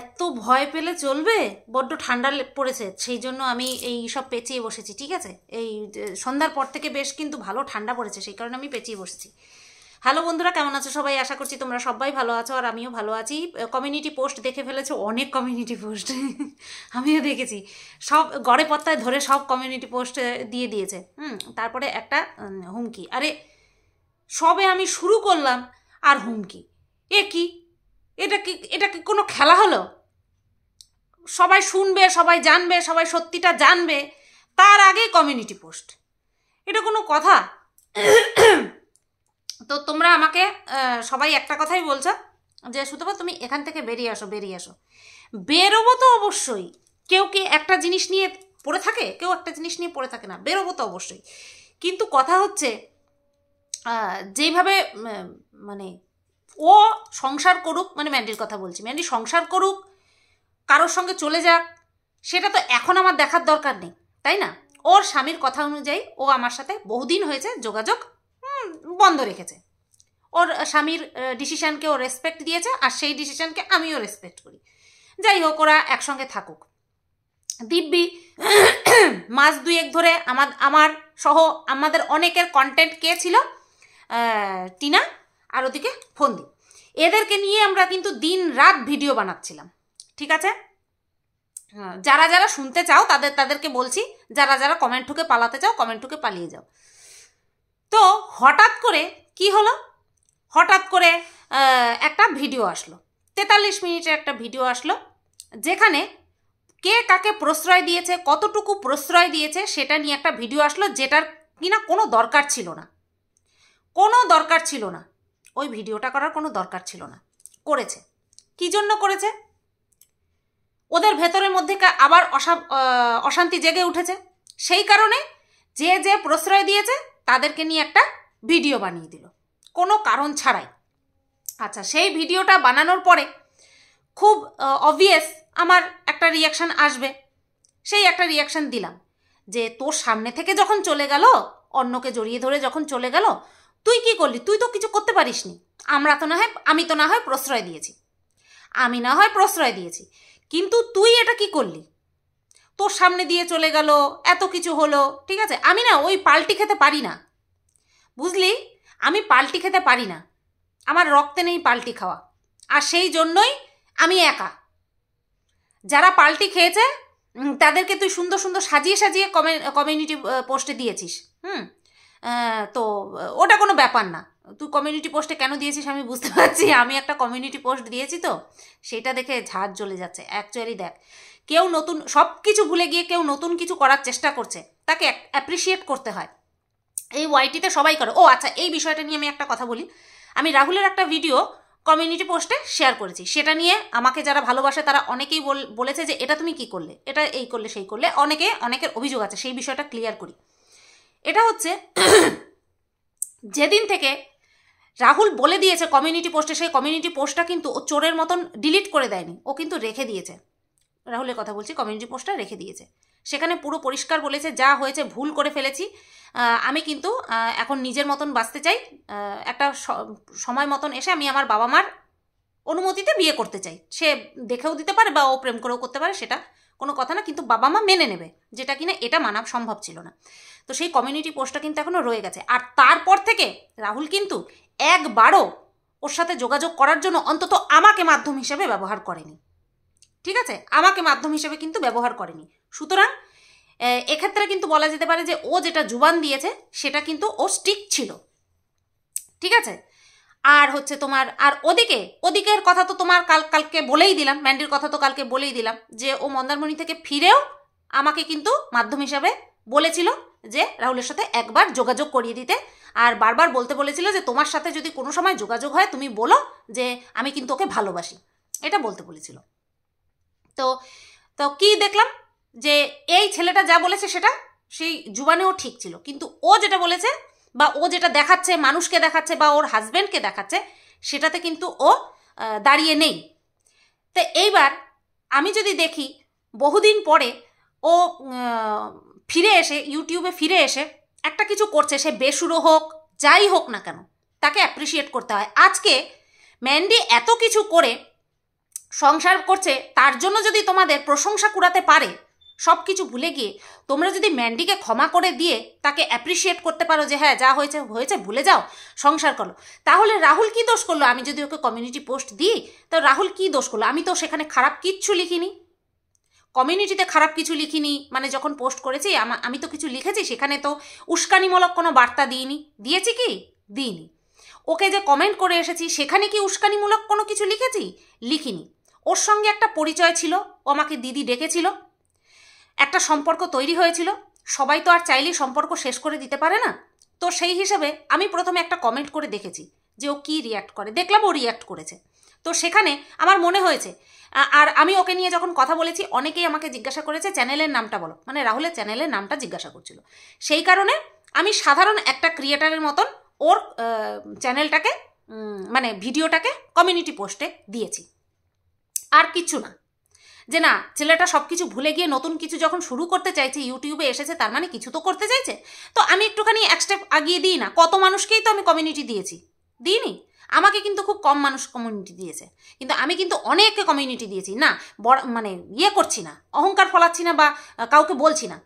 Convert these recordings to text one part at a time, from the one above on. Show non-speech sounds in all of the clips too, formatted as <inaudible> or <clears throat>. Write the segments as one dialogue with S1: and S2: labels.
S1: এত ভয় পেলে চলবে বড্ড ঠান্ডা পড়েছে সেই জন্য আমি এই সব পেঁচিয়ে বসেছি ঠিক আছে এই সন্ধ্যার পর থেকে বেশ কিন্তু ভালো ঠান্ডা পড়েছে সেই কারণে আমি পেঁচিয়ে বসেছি হ্যালো বন্ধুরা কেমন আছো সবাই আশা করছি তোমরা সবাই ভালো আছো আর আমিও ভালো আছি কমিউনিটি পোস্ট দেখে ফেলেছো অনেক কমিউনিটি পোস্ট <laughs> আমিও দেখেছি সব গড়ে পত্তায় ধরে সব কমিউনিটি পোস্ট দিয়ে দিয়েছে হুম তারপরে একটা হুমকি আরে সবে আমি শুরু করলাম আর হুমকি এ কী এটা কি এটা কি কোনো খেলা হলো সবাই শুনবে সবাই জানবে সবাই সত্যিটা জানবে তার আগে কমিউনিটি পোস্ট এটা কোনো কথা তো তোমরা আমাকে সবাই একটা কথাই বলছো যে সুতপা তুমি এখান থেকে বেরিয়ে আসো বেরিয়ে আসো বেরোবো তো অবশ্যই কেউ কি একটা জিনিস নিয়ে পড়ে থাকে কেউ একটা জিনিস নিয়ে পড়ে থাকে না বেরোবো তো অবশ্যই কিন্তু কথা হচ্ছে যেভাবে মানে ও সংসার করুক মানে ম্যান্ডির কথা বলছি ম্যান্ডি সংসার করুক কারোর সঙ্গে চলে যাক সেটা তো এখন আমার দেখার দরকার নেই তাই না ওর স্বামীর কথা অনুযায়ী ও আমার সাথে বহুদিন হয়েছে যোগাযোগ বন্ধ রেখেছে ওর স্বামীর ডিসিশানকে ও রেসপেক্ট দিয়েছে আর সেই ডিসিশানকে আমিও রেসপেক্ট করি যাই হোক ওরা একসঙ্গে থাকুক দিব্যি <clears throat> মাস দুয়েক ধরে আমার আমার সহ আমাদের অনেকের কন্টেন্ট কে ছিল টিনা আর ওদিকে ফন্দি এদেরকে নিয়ে আমরা কিন্তু দিন রাত ভিডিও বানাচ্ছিলাম ঠিক আছে হ্যাঁ, যারা যারা শুনতে চাও তাদের তাদেরকে বলছি যারা যারা কমেন্ট ঠুকে পালাতে চাও কমেন্ট ঠুকে পালিয়ে যাও তো হঠাৎ করে কি হলো হঠাৎ করে একটা ভিডিও আসলো তেতাল্লিশ মিনিটের একটা ভিডিও আসলো যেখানে কে কাকে প্রশ্রয় দিয়েছে কতটুকু প্রশ্রয় দিয়েছে সেটা নিয়ে একটা ভিডিও আসলো যেটার কিনা কোনো দরকার ছিল না কোনো দরকার ছিল না ওই ভিডিওটা করার কোনো দরকার ছিল না করেছে কি জন্য করেছে ওদের ভেতরের মধ্যে আবার অশান্তি জেগে উঠেছে সেই কারণে যে যে প্রশ্রয় দিয়েছে তাদেরকে নিয়ে একটা ভিডিও বানিয়ে দিল কোনো কারণ ছাড়াই আচ্ছা সেই ভিডিওটা বানানোর পরে খুব অবভিয়াস আমার একটা রিয়াকশান আসবে সেই একটা রিয়াকশান দিলাম যে তোর সামনে থেকে যখন চলে গেল অন্যকে জড়িয়ে ধরে যখন চলে গেল তুই কি করলি তুই তো কিছু করতে পারিস নি আমরা তো না হয় আমি তো না হয় প্রশ্রয় দিয়েছি আমি না হয় প্রশ্রয় দিয়েছি কিন্তু তুই এটা কি করলি তোর সামনে দিয়ে চলে গেল এত কিছু হলো ঠিক আছে আমি না ওই পাল্টি খেতে পারি না বুঝলি আমি পাল্টি খেতে পারি না আমার রক্তে নেই পাল্টি খাওয়া আর সেই জন্যই আমি একা যারা পাল্টি খেয়েছে তাদেরকে তুই সুন্দর সুন্দর সাজিয়ে সাজিয়ে কমিউনিটি পোস্টে দিয়েছিস হুম তো ওটা কোনো ব্যাপার না তুই কমিউনিটি পোস্টে কেন দিয়েছিস আমি বুঝতে পারছি <laughs> আমি একটা কমিউনিটি পোস্ট দিয়েছি তো সেটা দেখে ঝাড় জ্বলে যাচ্ছে অ্যাকচুয়ালি দেখ কেউ নতুন সব কিছু ভুলে গিয়ে কেউ নতুন কিছু করার চেষ্টা করছে তাকে অ্যাপ্রিসিয়েট করতে হয় এই ওয়াইটিতে সবাই করে ও আচ্ছা এই বিষয়টা নিয়ে আমি একটা কথা বলি আমি রাহুলের একটা ভিডিও কমিউনিটি পোস্টে শেয়ার করেছি সেটা নিয়ে আমাকে যারা ভালোবাসে তারা অনেকেই বলেছে যে এটা তুমি কি করলে এটা এই করলে সেই করলে অনেকে অনেকের অভিযোগ আছে সেই বিষয়টা ক্লিয়ার করি এটা হচ্ছে যেদিন থেকে রাহুল বলে দিয়েছে কমিউনিটি পোস্টে সেই কমিউনিটি পোস্টটা কিন্তু ও চোরের মতন ডিলিট করে দেয়নি ও কিন্তু রেখে দিয়েছে রাহুলের কথা বলছি কমিউনিটি পোস্টটা রেখে দিয়েছে সেখানে পুরো পরিষ্কার বলেছে যা হয়েছে ভুল করে ফেলেছি আমি কিন্তু এখন নিজের মতন বাঁচতে চাই একটা সময় মতন এসে আমি আমার বাবা মার অনুমতিতে বিয়ে করতে চাই সে দেখেও দিতে পারে বা ও প্রেম করেও করতে পারে সেটা কোনো কথা না কিন্তু বাবা মা মেনে নেবে যেটা কিনা এটা মানা সম্ভব ছিল না তো সেই কমিউনিটি পোস্টটা কিন্তু এখনও রয়ে গেছে আর তারপর থেকে রাহুল কিন্তু একবারও ওর সাথে যোগাযোগ করার জন্য অন্তত আমাকে মাধ্যম হিসেবে ব্যবহার করেনি ঠিক আছে আমাকে মাধ্যম হিসেবে কিন্তু ব্যবহার করেনি সুতরাং এক্ষেত্রে কিন্তু বলা যেতে পারে যে ও যেটা জুবান দিয়েছে সেটা কিন্তু ও স্টিক ছিল ঠিক আছে আর হচ্ছে তোমার আর ওদিকে ওদিকের কথা তো তোমার কাল কালকে বলেই দিলাম ম্যান্ডির কথা তো কালকে বলেই দিলাম যে ও মন্দারমণি থেকে ফিরেও আমাকে কিন্তু মাধ্যম হিসাবে বলেছিল যে রাহুলের সাথে একবার যোগাযোগ করিয়ে দিতে আর বারবার বলতে বলেছিল যে তোমার সাথে যদি কোনো সময় যোগাযোগ হয় তুমি বলো যে আমি কিন্তু ওকে ভালোবাসি এটা বলতে বলেছিল তো তো কি দেখলাম যে এই ছেলেটা যা বলেছে সেটা সেই জুবানেও ঠিক ছিল কিন্তু ও যেটা বলেছে বা ও যেটা দেখাচ্ছে মানুষকে দেখাচ্ছে বা ওর হাজব্যান্ডকে দেখাচ্ছে সেটাতে কিন্তু ও দাঁড়িয়ে নেই তো এইবার আমি যদি দেখি বহুদিন পরে ও ফিরে এসে ইউটিউবে ফিরে এসে একটা কিছু করছে সে বেসুরো হোক যাই হোক না কেন তাকে অ্যাপ্রিসিয়েট করতে হয় আজকে ম্যান্ডি এত কিছু করে সংসার করছে তার জন্য যদি তোমাদের প্রশংসা কুড়াতে পারে সব কিছু ভুলে গিয়ে তোমরা যদি ম্যান্ডিকে ক্ষমা করে দিয়ে তাকে অ্যাপ্রিসিয়েট করতে পারো যে হ্যাঁ যা হয়েছে হয়েছে ভুলে যাও সংসার করো তাহলে রাহুল কি দোষ করলো আমি যদি ওকে কমিউনিটি পোস্ট দিই তো রাহুল কি দোষ করলো আমি তো সেখানে খারাপ কিচ্ছু লিখিনি কমিউনিটিতে খারাপ কিছু লিখিনি মানে যখন পোস্ট করেছি আমি তো কিছু লিখেছি সেখানে তো উস্কানিমূলক কোনো বার্তা দিইনি দিয়েছি কি দিইনি ওকে যে কমেন্ট করে এসেছি সেখানে কি উস্কানিমূলক কোনো কিছু লিখেছি লিখিনি ওর সঙ্গে একটা পরিচয় ছিল ও আমাকে দিদি ডেকেছিল একটা সম্পর্ক তৈরি হয়েছিল সবাই তো আর চাইলেই সম্পর্ক শেষ করে দিতে পারে না তো সেই হিসেবে আমি প্রথমে একটা কমেন্ট করে দেখেছি যে ও কী রিয়্যাক্ট করে দেখলাম ও রিয়্যাক্ট করেছে তো সেখানে আমার মনে হয়েছে আর আমি ওকে নিয়ে যখন কথা বলেছি অনেকেই আমাকে জিজ্ঞাসা করেছে চ্যানেলের নামটা বলো মানে রাহুলের চ্যানেলের নামটা জিজ্ঞাসা করছিল সেই কারণে আমি সাধারণ একটা ক্রিয়েটারের মতন ওর চ্যানেলটাকে মানে ভিডিওটাকে কমিউনিটি পোস্টে দিয়েছি আর কিচ্ছু না যে না ছেলেটা সব কিছু ভুলে গিয়ে নতুন কিছু যখন শুরু করতে চাইছে ইউটিউবে এসেছে তার মানে কিছু তো করতে চাইছে তো আমি একটুখানি এক স্টেপ আগিয়ে দিই না কত মানুষকেই তো আমি কমিউনিটি দিয়েছি দিইনি আমাকে কিন্তু খুব কম মানুষ কমিউনিটি দিয়েছে কিন্তু আমি কিন্তু অনেককে কমিউনিটি দিয়েছি না বড় মানে ইয়ে করছি না অহংকার ফলাচ্ছি না বা কাউকে বলছি না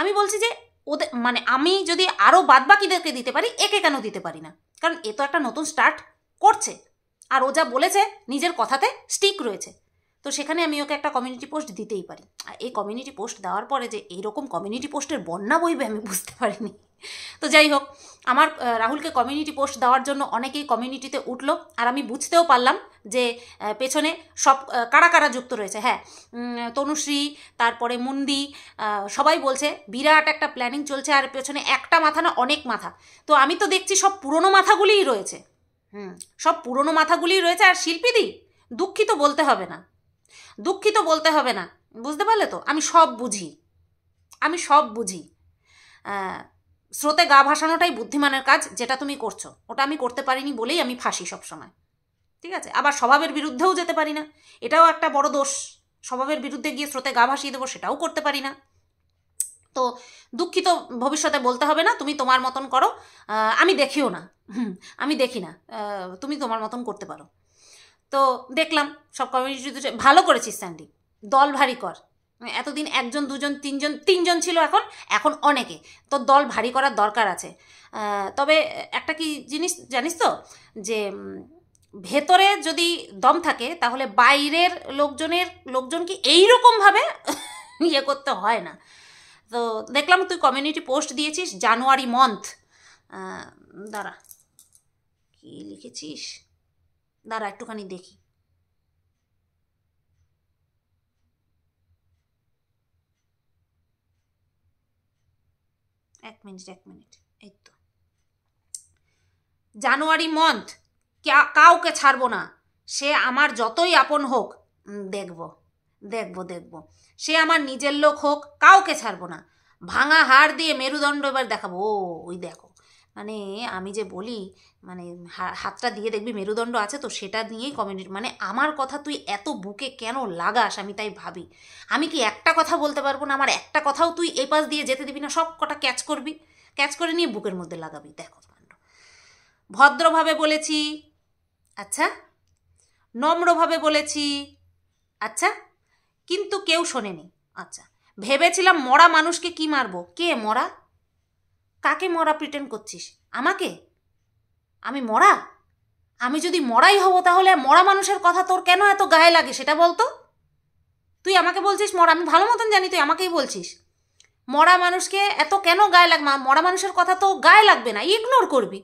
S1: আমি বলছি যে ওদের মানে আমি যদি আরও বাদ বাকিদেরকে দিতে পারি একে কেন দিতে পারি না কারণ এ তো একটা নতুন স্টার্ট করছে আর ও যা বলেছে নিজের কথাতে স্টিক রয়েছে তো সেখানে আমি ওকে একটা কমিউনিটি পোস্ট দিতেই পারি আর এই কমিউনিটি পোস্ট দেওয়ার পরে যে এরকম কমিউনিটি পোস্টের বন্যা বইবে আমি বুঝতে পারিনি তো যাই হোক আমার রাহুলকে কমিউনিটি পোস্ট দেওয়ার জন্য অনেকেই কমিউনিটিতে উঠলো আর আমি বুঝতেও পারলাম যে পেছনে সব কারা কারা যুক্ত রয়েছে হ্যাঁ তনুশ্রী তারপরে মুন্দি সবাই বলছে বিরাট একটা প্ল্যানিং চলছে আর পেছনে একটা মাথা না অনেক মাথা তো আমি তো দেখছি সব পুরনো মাথাগুলিই রয়েছে হুম সব পুরনো মাথাগুলিই রয়েছে আর শিল্পীদি দুঃখিত বলতে হবে না দুঃখিত বলতে হবে না বুঝতে পারলে তো আমি সব বুঝি আমি সব বুঝি স্রোতে গা ভাসানোটাই বুদ্ধিমানের কাজ যেটা তুমি করছো ওটা আমি করতে পারিনি বলেই আমি ফাঁসি সবসময় ঠিক আছে আবার স্বভাবের বিরুদ্ধেও যেতে পারি না এটাও একটা বড় দোষ স্বভাবের বিরুদ্ধে গিয়ে স্রোতে গা ভাসিয়ে দেবো সেটাও করতে পারি না তো দুঃখিত ভবিষ্যতে বলতে হবে না তুমি তোমার মতন করো আমি দেখিও না আমি দেখি না তুমি তোমার মতন করতে পারো তো দেখলাম সব কমিউনিটি ভালো করেছিস স্যান্ডি দল ভারী কর মানে এতদিন একজন দুজন তিনজন তিনজন ছিল এখন এখন অনেকে তো দল ভারী করার দরকার আছে তবে একটা কি জিনিস জানিস তো যে ভেতরে যদি দম থাকে তাহলে বাইরের লোকজনের লোকজনকে এইরকমভাবে <laughs> ইয়ে করতে হয় না তো দেখলাম তুই কমিউনিটি পোস্ট দিয়েছিস জানুয়ারি মান্থ দাঁড়া কী লিখেছিস দাঁড়া একটুখানি দেখি এক মিনিট এক মিনিট এই তো জানুয়ারি মন্থ কাউকে ছাড়বো না সে আমার যতই আপন হোক দেখব দেখব দেখব সে আমার নিজের লোক হোক কাউকে ছাড়বো না ভাঙা হাড় দিয়ে মেরুদণ্ড এবার দেখাবো ওই দেখো মানে আমি যে বলি মানে হাতটা দিয়ে দেখবি মেরুদণ্ড আছে তো সেটা নিয়েই কমেডি মানে আমার কথা তুই এত বুকে কেন লাগাস আমি তাই ভাবি আমি কি একটা কথা বলতে পারবো না আমার একটা কথাও তুই এ পাশ দিয়ে যেতে দিবি না সব কটা ক্যাচ করবি ক্যাচ করে নিয়ে বুকের মধ্যে লাগাবি দেখো কাণ্ড ভদ্রভাবে বলেছি আচ্ছা নম্রভাবে বলেছি আচ্ছা কিন্তু কেউ শোনেনি আচ্ছা ভেবেছিলাম মরা মানুষকে কি মারবো কে মরা কাকে মরা প্রিটেন্ড করছিস আমাকে আমি মরা আমি যদি মরাই হব তাহলে মরা মানুষের কথা তোর কেন এত গায়ে লাগে সেটা বলতো তুই আমাকে বলছিস মরা আমি ভালো মতন জানি তুই আমাকেই বলছিস মরা মানুষকে এত কেন গায়ে লাগ মরা মানুষের কথা তো গায়ে লাগবে না ইগনোর করবি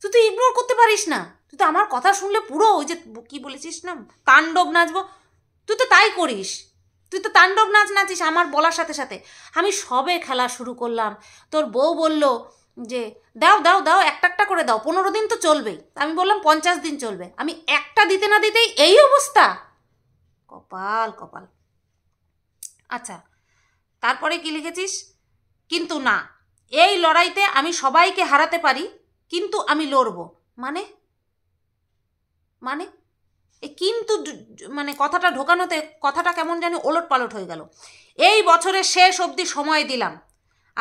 S1: তুই তো ইগনোর করতে পারিস না তুই তো আমার কথা শুনলে পুরো ওই যে কি বলেছিস না তাণ্ডব নাচবো তুই তো তাই করিস তুই তো তাণ্ডব নাচ নাচিস আমার বলার সাথে সাথে আমি সবে খেলা শুরু করলাম তোর বউ বলল যে দাও দাও দাও একটা একটা করে দাও পনেরো দিন তো চলবেই আমি বললাম পঞ্চাশ দিন চলবে আমি একটা দিতে না দিতেই এই অবস্থা কপাল কপাল আচ্ছা তারপরে কি লিখেছিস কিন্তু না এই লড়াইতে আমি সবাইকে হারাতে পারি কিন্তু আমি লড়ব মানে মানে কিন্তু মানে কথাটা ঢোকানোতে কথাটা কেমন জানি ওলট পালট হয়ে গেল এই বছরের শেষ অবধি সময় দিলাম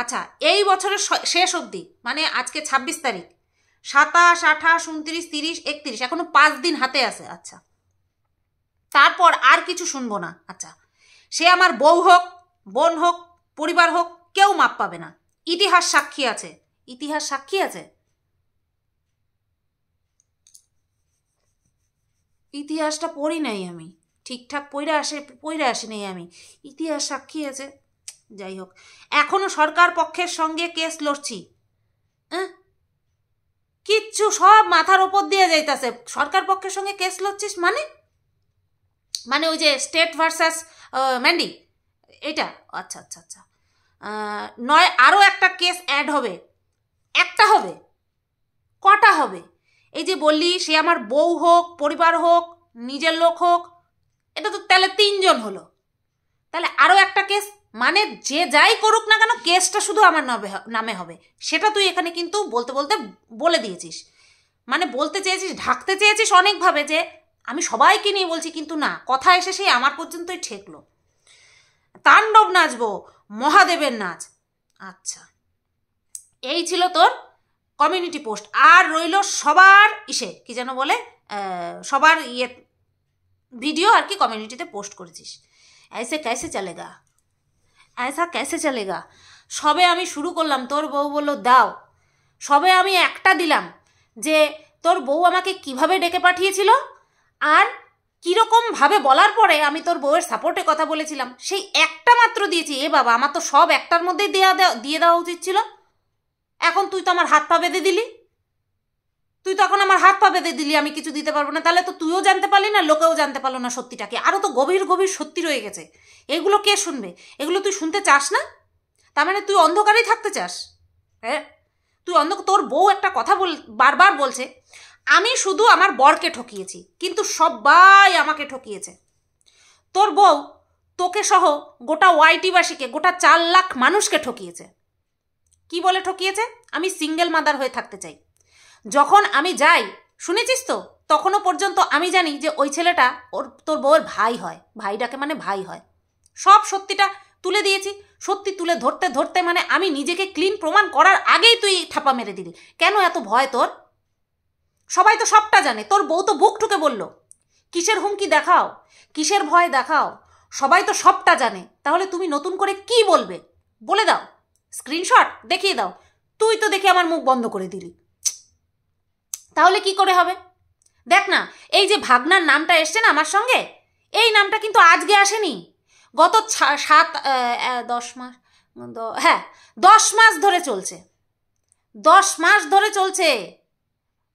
S1: আচ্ছা এই বছরের শেষ অবধি মানে আজকে ছাব্বিশ তারিখ সাতাশ আঠাশ উনত্রিশ তিরিশ একত্রিশ এখনও পাঁচ দিন হাতে আছে আচ্ছা তারপর আর কিছু শুনবো না আচ্ছা সে আমার বউ হোক বোন হোক পরিবার হোক কেউ মাপ পাবে না ইতিহাস সাক্ষী আছে ইতিহাস সাক্ষী আছে ইতিহাসটা পড়ি নাই আমি ঠিকঠাক পইরা আসে পইরা আসি নাই আমি ইতিহাস সাক্ষী আছে যাই হোক এখনও সরকার পক্ষের সঙ্গে কেস লড়ছি হ্যাঁ কিচ্ছু সব মাথার ওপর দিয়ে যাইতাছে সরকার পক্ষের সঙ্গে কেস লড়ছিস মানে মানে ওই যে স্টেট ভার্সাস ম্যান্ডি এটা আচ্ছা আচ্ছা আচ্ছা নয় আরও একটা কেস অ্যাড হবে একটা হবে কটা হবে এই যে বললি সে আমার বউ হোক পরিবার হোক নিজের লোক হোক এটা তো তাহলে তিনজন হলো তাহলে আরও একটা কেস মানে যে যাই করুক না কেন কেসটা শুধু আমার নামে নামে হবে সেটা তুই এখানে কিন্তু বলতে বলতে বলে দিয়েছিস মানে বলতে চেয়েছিস ঢাকতে চেয়েছিস অনেকভাবে যে আমি সবাইকে নিয়ে বলছি কিন্তু না কথা এসে সেই আমার পর্যন্তই ঠেকলো তাণ্ডব নাচবো মহাদেবের নাচ আচ্ছা এই ছিল তোর কমিউনিটি পোস্ট আর রইল সবার ইসে কি যেন বলে সবার ইয়ে ভিডিও আর কি কমিউনিটিতে পোস্ট করেছিস চলে গা চলেগা ऐसा চলে গা সবে আমি শুরু করলাম তোর বউ বললো দাও সবে আমি একটা দিলাম যে তোর বউ আমাকে কিভাবে ডেকে পাঠিয়েছিল আর কীরকমভাবে বলার পরে আমি তোর বউয়ের সাপোর্টে কথা বলেছিলাম সেই একটা মাত্র দিয়েছি এ বাবা আমার তো সব একটার মধ্যেই দেওয়া দিয়ে দেওয়া উচিত ছিল এখন তুই তো আমার হাত পা বেঁধে দিলি তুই তখন আমার হাত পা বেঁধে দিলি আমি কিছু দিতে পারবো না তাহলে তো তুইও জানতে পারলি না লোকেও জানতে পারলো না সত্যিটাকে আরও তো গভীর গভীর সত্যি রয়ে গেছে এগুলো কে শুনবে এগুলো তুই শুনতে চাস না তার মানে তুই অন্ধকারেই থাকতে চাস হ্যাঁ তুই অন্ধ তোর বউ একটা কথা বল বারবার বলছে আমি শুধু আমার বরকে ঠকিয়েছি কিন্তু সবাই আমাকে ঠকিয়েছে তোর বউ তোকে সহ গোটা ওয়াইটিবাসীকে গোটা চার লাখ মানুষকে ঠকিয়েছে কি বলে ঠকিয়েছে আমি সিঙ্গেল মাদার হয়ে থাকতে চাই যখন আমি যাই শুনেছিস তো তখনও পর্যন্ত আমি জানি যে ওই ছেলেটা ওর তোর বউয়ের ভাই হয় ভাইটাকে মানে ভাই হয় সব সত্যিটা তুলে দিয়েছি সত্যি তুলে ধরতে ধরতে মানে আমি নিজেকে ক্লিন প্রমাণ করার আগেই তুই থাপা মেরে দিলি কেন এত ভয় তোর সবাই তো সবটা জানে তোর বউ তো বুক ঠুকে বলল কিসের হুমকি দেখাও কিসের ভয় দেখাও সবাই তো সবটা জানে তাহলে তুমি নতুন করে কি বলবে বলে দাও স্ক্রিনশট দেখিয়ে দাও তুই তো দেখে আমার মুখ বন্ধ করে দিলি তাহলে কি করে হবে দেখ না এই যে ভাগনার নামটা এসছে না আমার সঙ্গে এই নামটা কিন্তু আজকে আসেনি গত সাত দশ মাস হ্যাঁ দশ মাস ধরে চলছে দশ মাস ধরে চলছে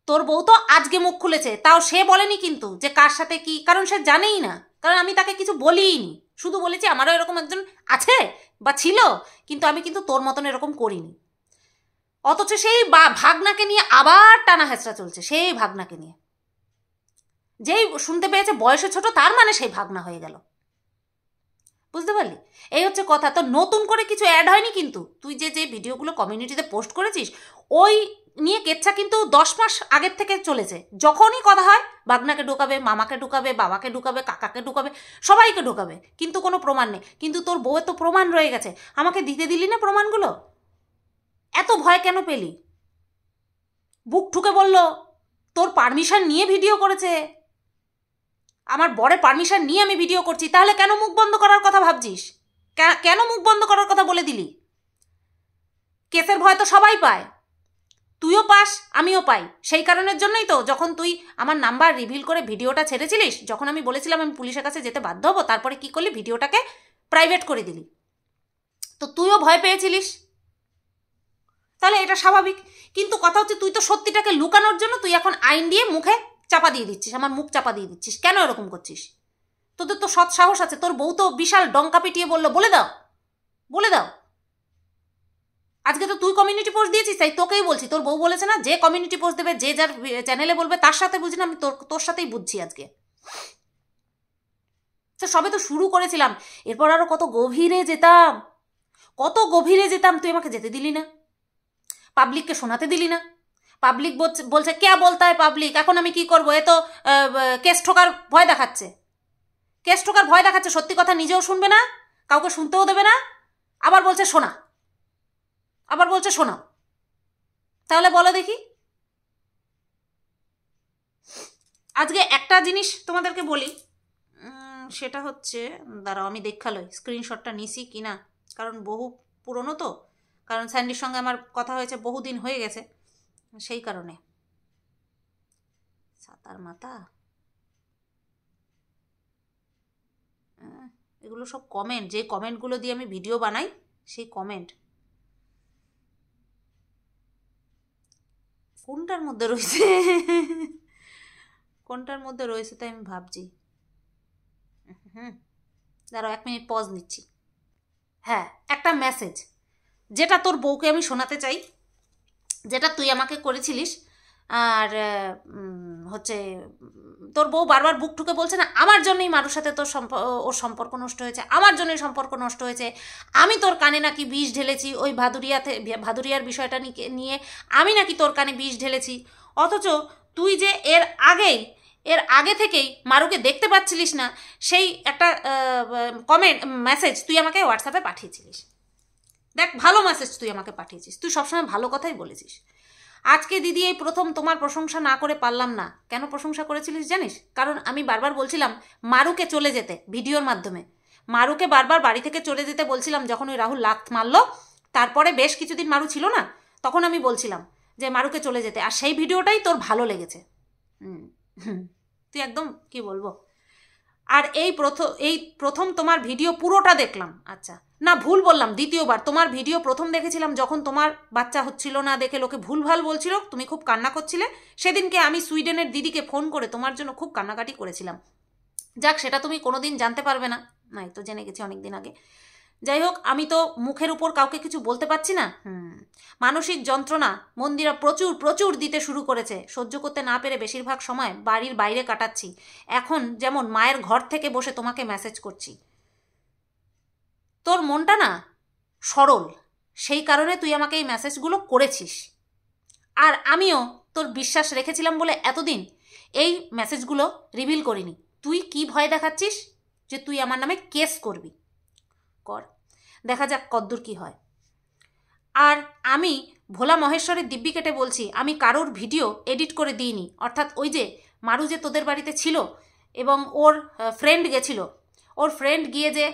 S1: তোর বউ তো আজকে মুখ খুলেছে তাও সে বলেনি কিন্তু যে কার সাথে কি কারণ সে জানেই না কারণ আমি তাকে কিছু বলিনি শুধু বলেছি আমারও এরকম একজন আছে বা ছিল কিন্তু আমি কিন্তু তোর মতন এরকম করিনি অথচ সেই বা ভাগনাকে নিয়ে আবার টানা হেঁচড়া চলছে সেই ভাগনাকে নিয়ে যেই শুনতে পেয়েছে বয়সে ছোট তার মানে সেই ভাগনা হয়ে গেল বুঝতে পারলি এই হচ্ছে কথা তো নতুন করে কিছু অ্যাড হয়নি কিন্তু তুই যে যে ভিডিওগুলো কমিউনিটিতে পোস্ট করেছিস ওই নিয়ে কেচ্ছা কিন্তু দশ মাস আগের থেকে চলেছে যখনই কথা হয় বাগনাকে ঢোকাবে মামাকে ঢোকাবে বাবাকে ঢোকাবে কাকাকে ঢোকাবে সবাইকে ঢোকাবে কিন্তু কোনো প্রমাণ নেই কিন্তু তোর বউয়ের তো প্রমাণ রয়ে গেছে আমাকে দিতে দিলি না প্রমাণগুলো এত ভয় কেন পেলি বুক ঠুকে বলল তোর পারমিশন নিয়ে ভিডিও করেছে আমার বরের পারমিশন নিয়ে আমি ভিডিও করছি তাহলে কেন মুখ বন্ধ করার কথা ভাবছিস কেন মুখ বন্ধ করার কথা বলে দিলি কেসের ভয় তো সবাই পায় তুইও পাস আমিও পাই সেই কারণের জন্যই তো যখন তুই আমার নাম্বার রিভিল করে ভিডিওটা ছেড়েছিলিস যখন আমি বলেছিলাম আমি পুলিশের কাছে যেতে বাধ্য হবো তারপরে কি করলি ভিডিওটাকে প্রাইভেট করে দিলি তো তুইও ভয় পেয়েছিলিস তাহলে এটা স্বাভাবিক কিন্তু কথা হচ্ছে তুই তো সত্যিটাকে লুকানোর জন্য তুই এখন আইন দিয়ে মুখে চাপা দিয়ে দিচ্ছিস আমার মুখ চাপা দিয়ে দিচ্ছিস কেন এরকম করছিস তোদের তো সৎ সাহস আছে তোর বউ তো বিশাল ডঙ্কা পিটিয়ে বললো বলে দাও বলে দাও আজকে তো তুই কমিউনিটি পোস্ট দিয়েছিস তাই তোকেই বলছি তোর বউ বলেছে না যে কমিউনিটি পোস্ট দেবে যে যার চ্যানেলে বলবে তার সাথে বুঝি না আমি তোর তোর সাথেই বুঝছি আজকে তো সবে তো শুরু করেছিলাম এরপর আরও কত গভীরে যেতাম কত গভীরে যেতাম তুই আমাকে যেতে দিলি না পাবলিককে শোনাতে দিলি না পাবলিক বলছে কে বলতে হয় পাবলিক এখন আমি কি করবো এ তো কেস ঠোকার ভয় দেখাচ্ছে কেস ঠোকার ভয় দেখাচ্ছে সত্যি কথা নিজেও শুনবে না কাউকে শুনতেও দেবে না আবার বলছে শোনা আবার বলছে শোনাও তাহলে বলো দেখি আজকে একটা জিনিস তোমাদেরকে বলি সেটা হচ্ছে দাঁড়াও আমি দেখালো স্ক্রিনশটটা নিছি কি না কারণ বহু পুরনো তো কারণ স্যান্ডির সঙ্গে আমার কথা হয়েছে বহুদিন হয়ে গেছে সেই কারণে সাতার মাতা এগুলো সব কমেন্ট যে কমেন্টগুলো দিয়ে আমি ভিডিও বানাই সেই কমেন্ট কোনটার মধ্যে রয়েছে কোনটার মধ্যে রয়েছে তাই আমি ভাবছি হুম দাঁড়াও এক মিনিট পজ নিচ্ছি হ্যাঁ একটা মেসেজ যেটা তোর বউকে আমি শোনাতে চাই যেটা তুই আমাকে করেছিলিস আর হচ্ছে তোর বউ বারবার বুক ঠুকে বলছে না আমার জন্যই মারুর সাথে তোর ওর সম্পর্ক নষ্ট হয়েছে আমার জন্যই সম্পর্ক নষ্ট হয়েছে আমি তোর কানে নাকি বিষ ঢেলেছি ওই ভাদুরিয়াতে ভাদুরিয়ার বিষয়টা নিয়ে আমি নাকি তোর কানে বিষ ঢেলেছি অথচ তুই যে এর আগেই এর আগে থেকেই মারুকে দেখতে পাচ্ছিলিস না সেই একটা কমেন্ট মেসেজ তুই আমাকে হোয়াটসঅ্যাপে পাঠিয়েছিলিস দেখ ভালো মেসেজ তুই আমাকে পাঠিয়েছিস তুই সবসময় ভালো কথাই বলেছিস আজকে দিদি এই প্রথম তোমার প্রশংসা না করে পারলাম না কেন প্রশংসা করেছিলিস জানিস কারণ আমি বারবার বলছিলাম মারুকে চলে যেতে ভিডিওর মাধ্যমে মারুকে বারবার বাড়ি থেকে চলে যেতে বলছিলাম যখন ওই রাহুল লাথ মারলো তারপরে বেশ কিছুদিন মারু ছিল না তখন আমি বলছিলাম যে মারুকে চলে যেতে আর সেই ভিডিওটাই তোর ভালো লেগেছে হুম তুই একদম কি বলবো আর এই প্রথম এই প্রথম তোমার ভিডিও পুরোটা দেখলাম আচ্ছা না ভুল বললাম দ্বিতীয়বার তোমার ভিডিও প্রথম দেখেছিলাম যখন তোমার বাচ্চা হচ্ছিল না দেখে লোকে ভুলভাল বলছিল তুমি খুব কান্না করছিলে সেদিনকে আমি সুইডেনের দিদিকে ফোন করে তোমার জন্য খুব কান্নাকাটি করেছিলাম যাক সেটা তুমি কোনোদিন জানতে পারবে না নাই তো জেনে গেছি অনেকদিন আগে যাই হোক আমি তো মুখের উপর কাউকে কিছু বলতে পারছি না মানসিক যন্ত্রণা মন্দিরা প্রচুর প্রচুর দিতে শুরু করেছে সহ্য করতে না পেরে বেশিরভাগ সময় বাড়ির বাইরে কাটাচ্ছি এখন যেমন মায়ের ঘর থেকে বসে তোমাকে মেসেজ করছি তোর মনটা না সরল সেই কারণে তুই আমাকে এই মেসেজগুলো করেছিস আর আমিও তোর বিশ্বাস রেখেছিলাম বলে এতদিন এই মেসেজগুলো রিভিল করিনি তুই কি ভয় দেখাচ্ছিস যে তুই আমার নামে কেস করবি কর দেখা যাক কদ্দূর কী হয় আর আমি ভোলা মহেশ্বরের দিব্যি কেটে বলছি আমি কারোর ভিডিও এডিট করে দিইনি অর্থাৎ ওই যে মারু যে তোদের বাড়িতে ছিল এবং ওর ফ্রেন্ড গেছিল ওর ফ্রেন্ড গিয়ে যে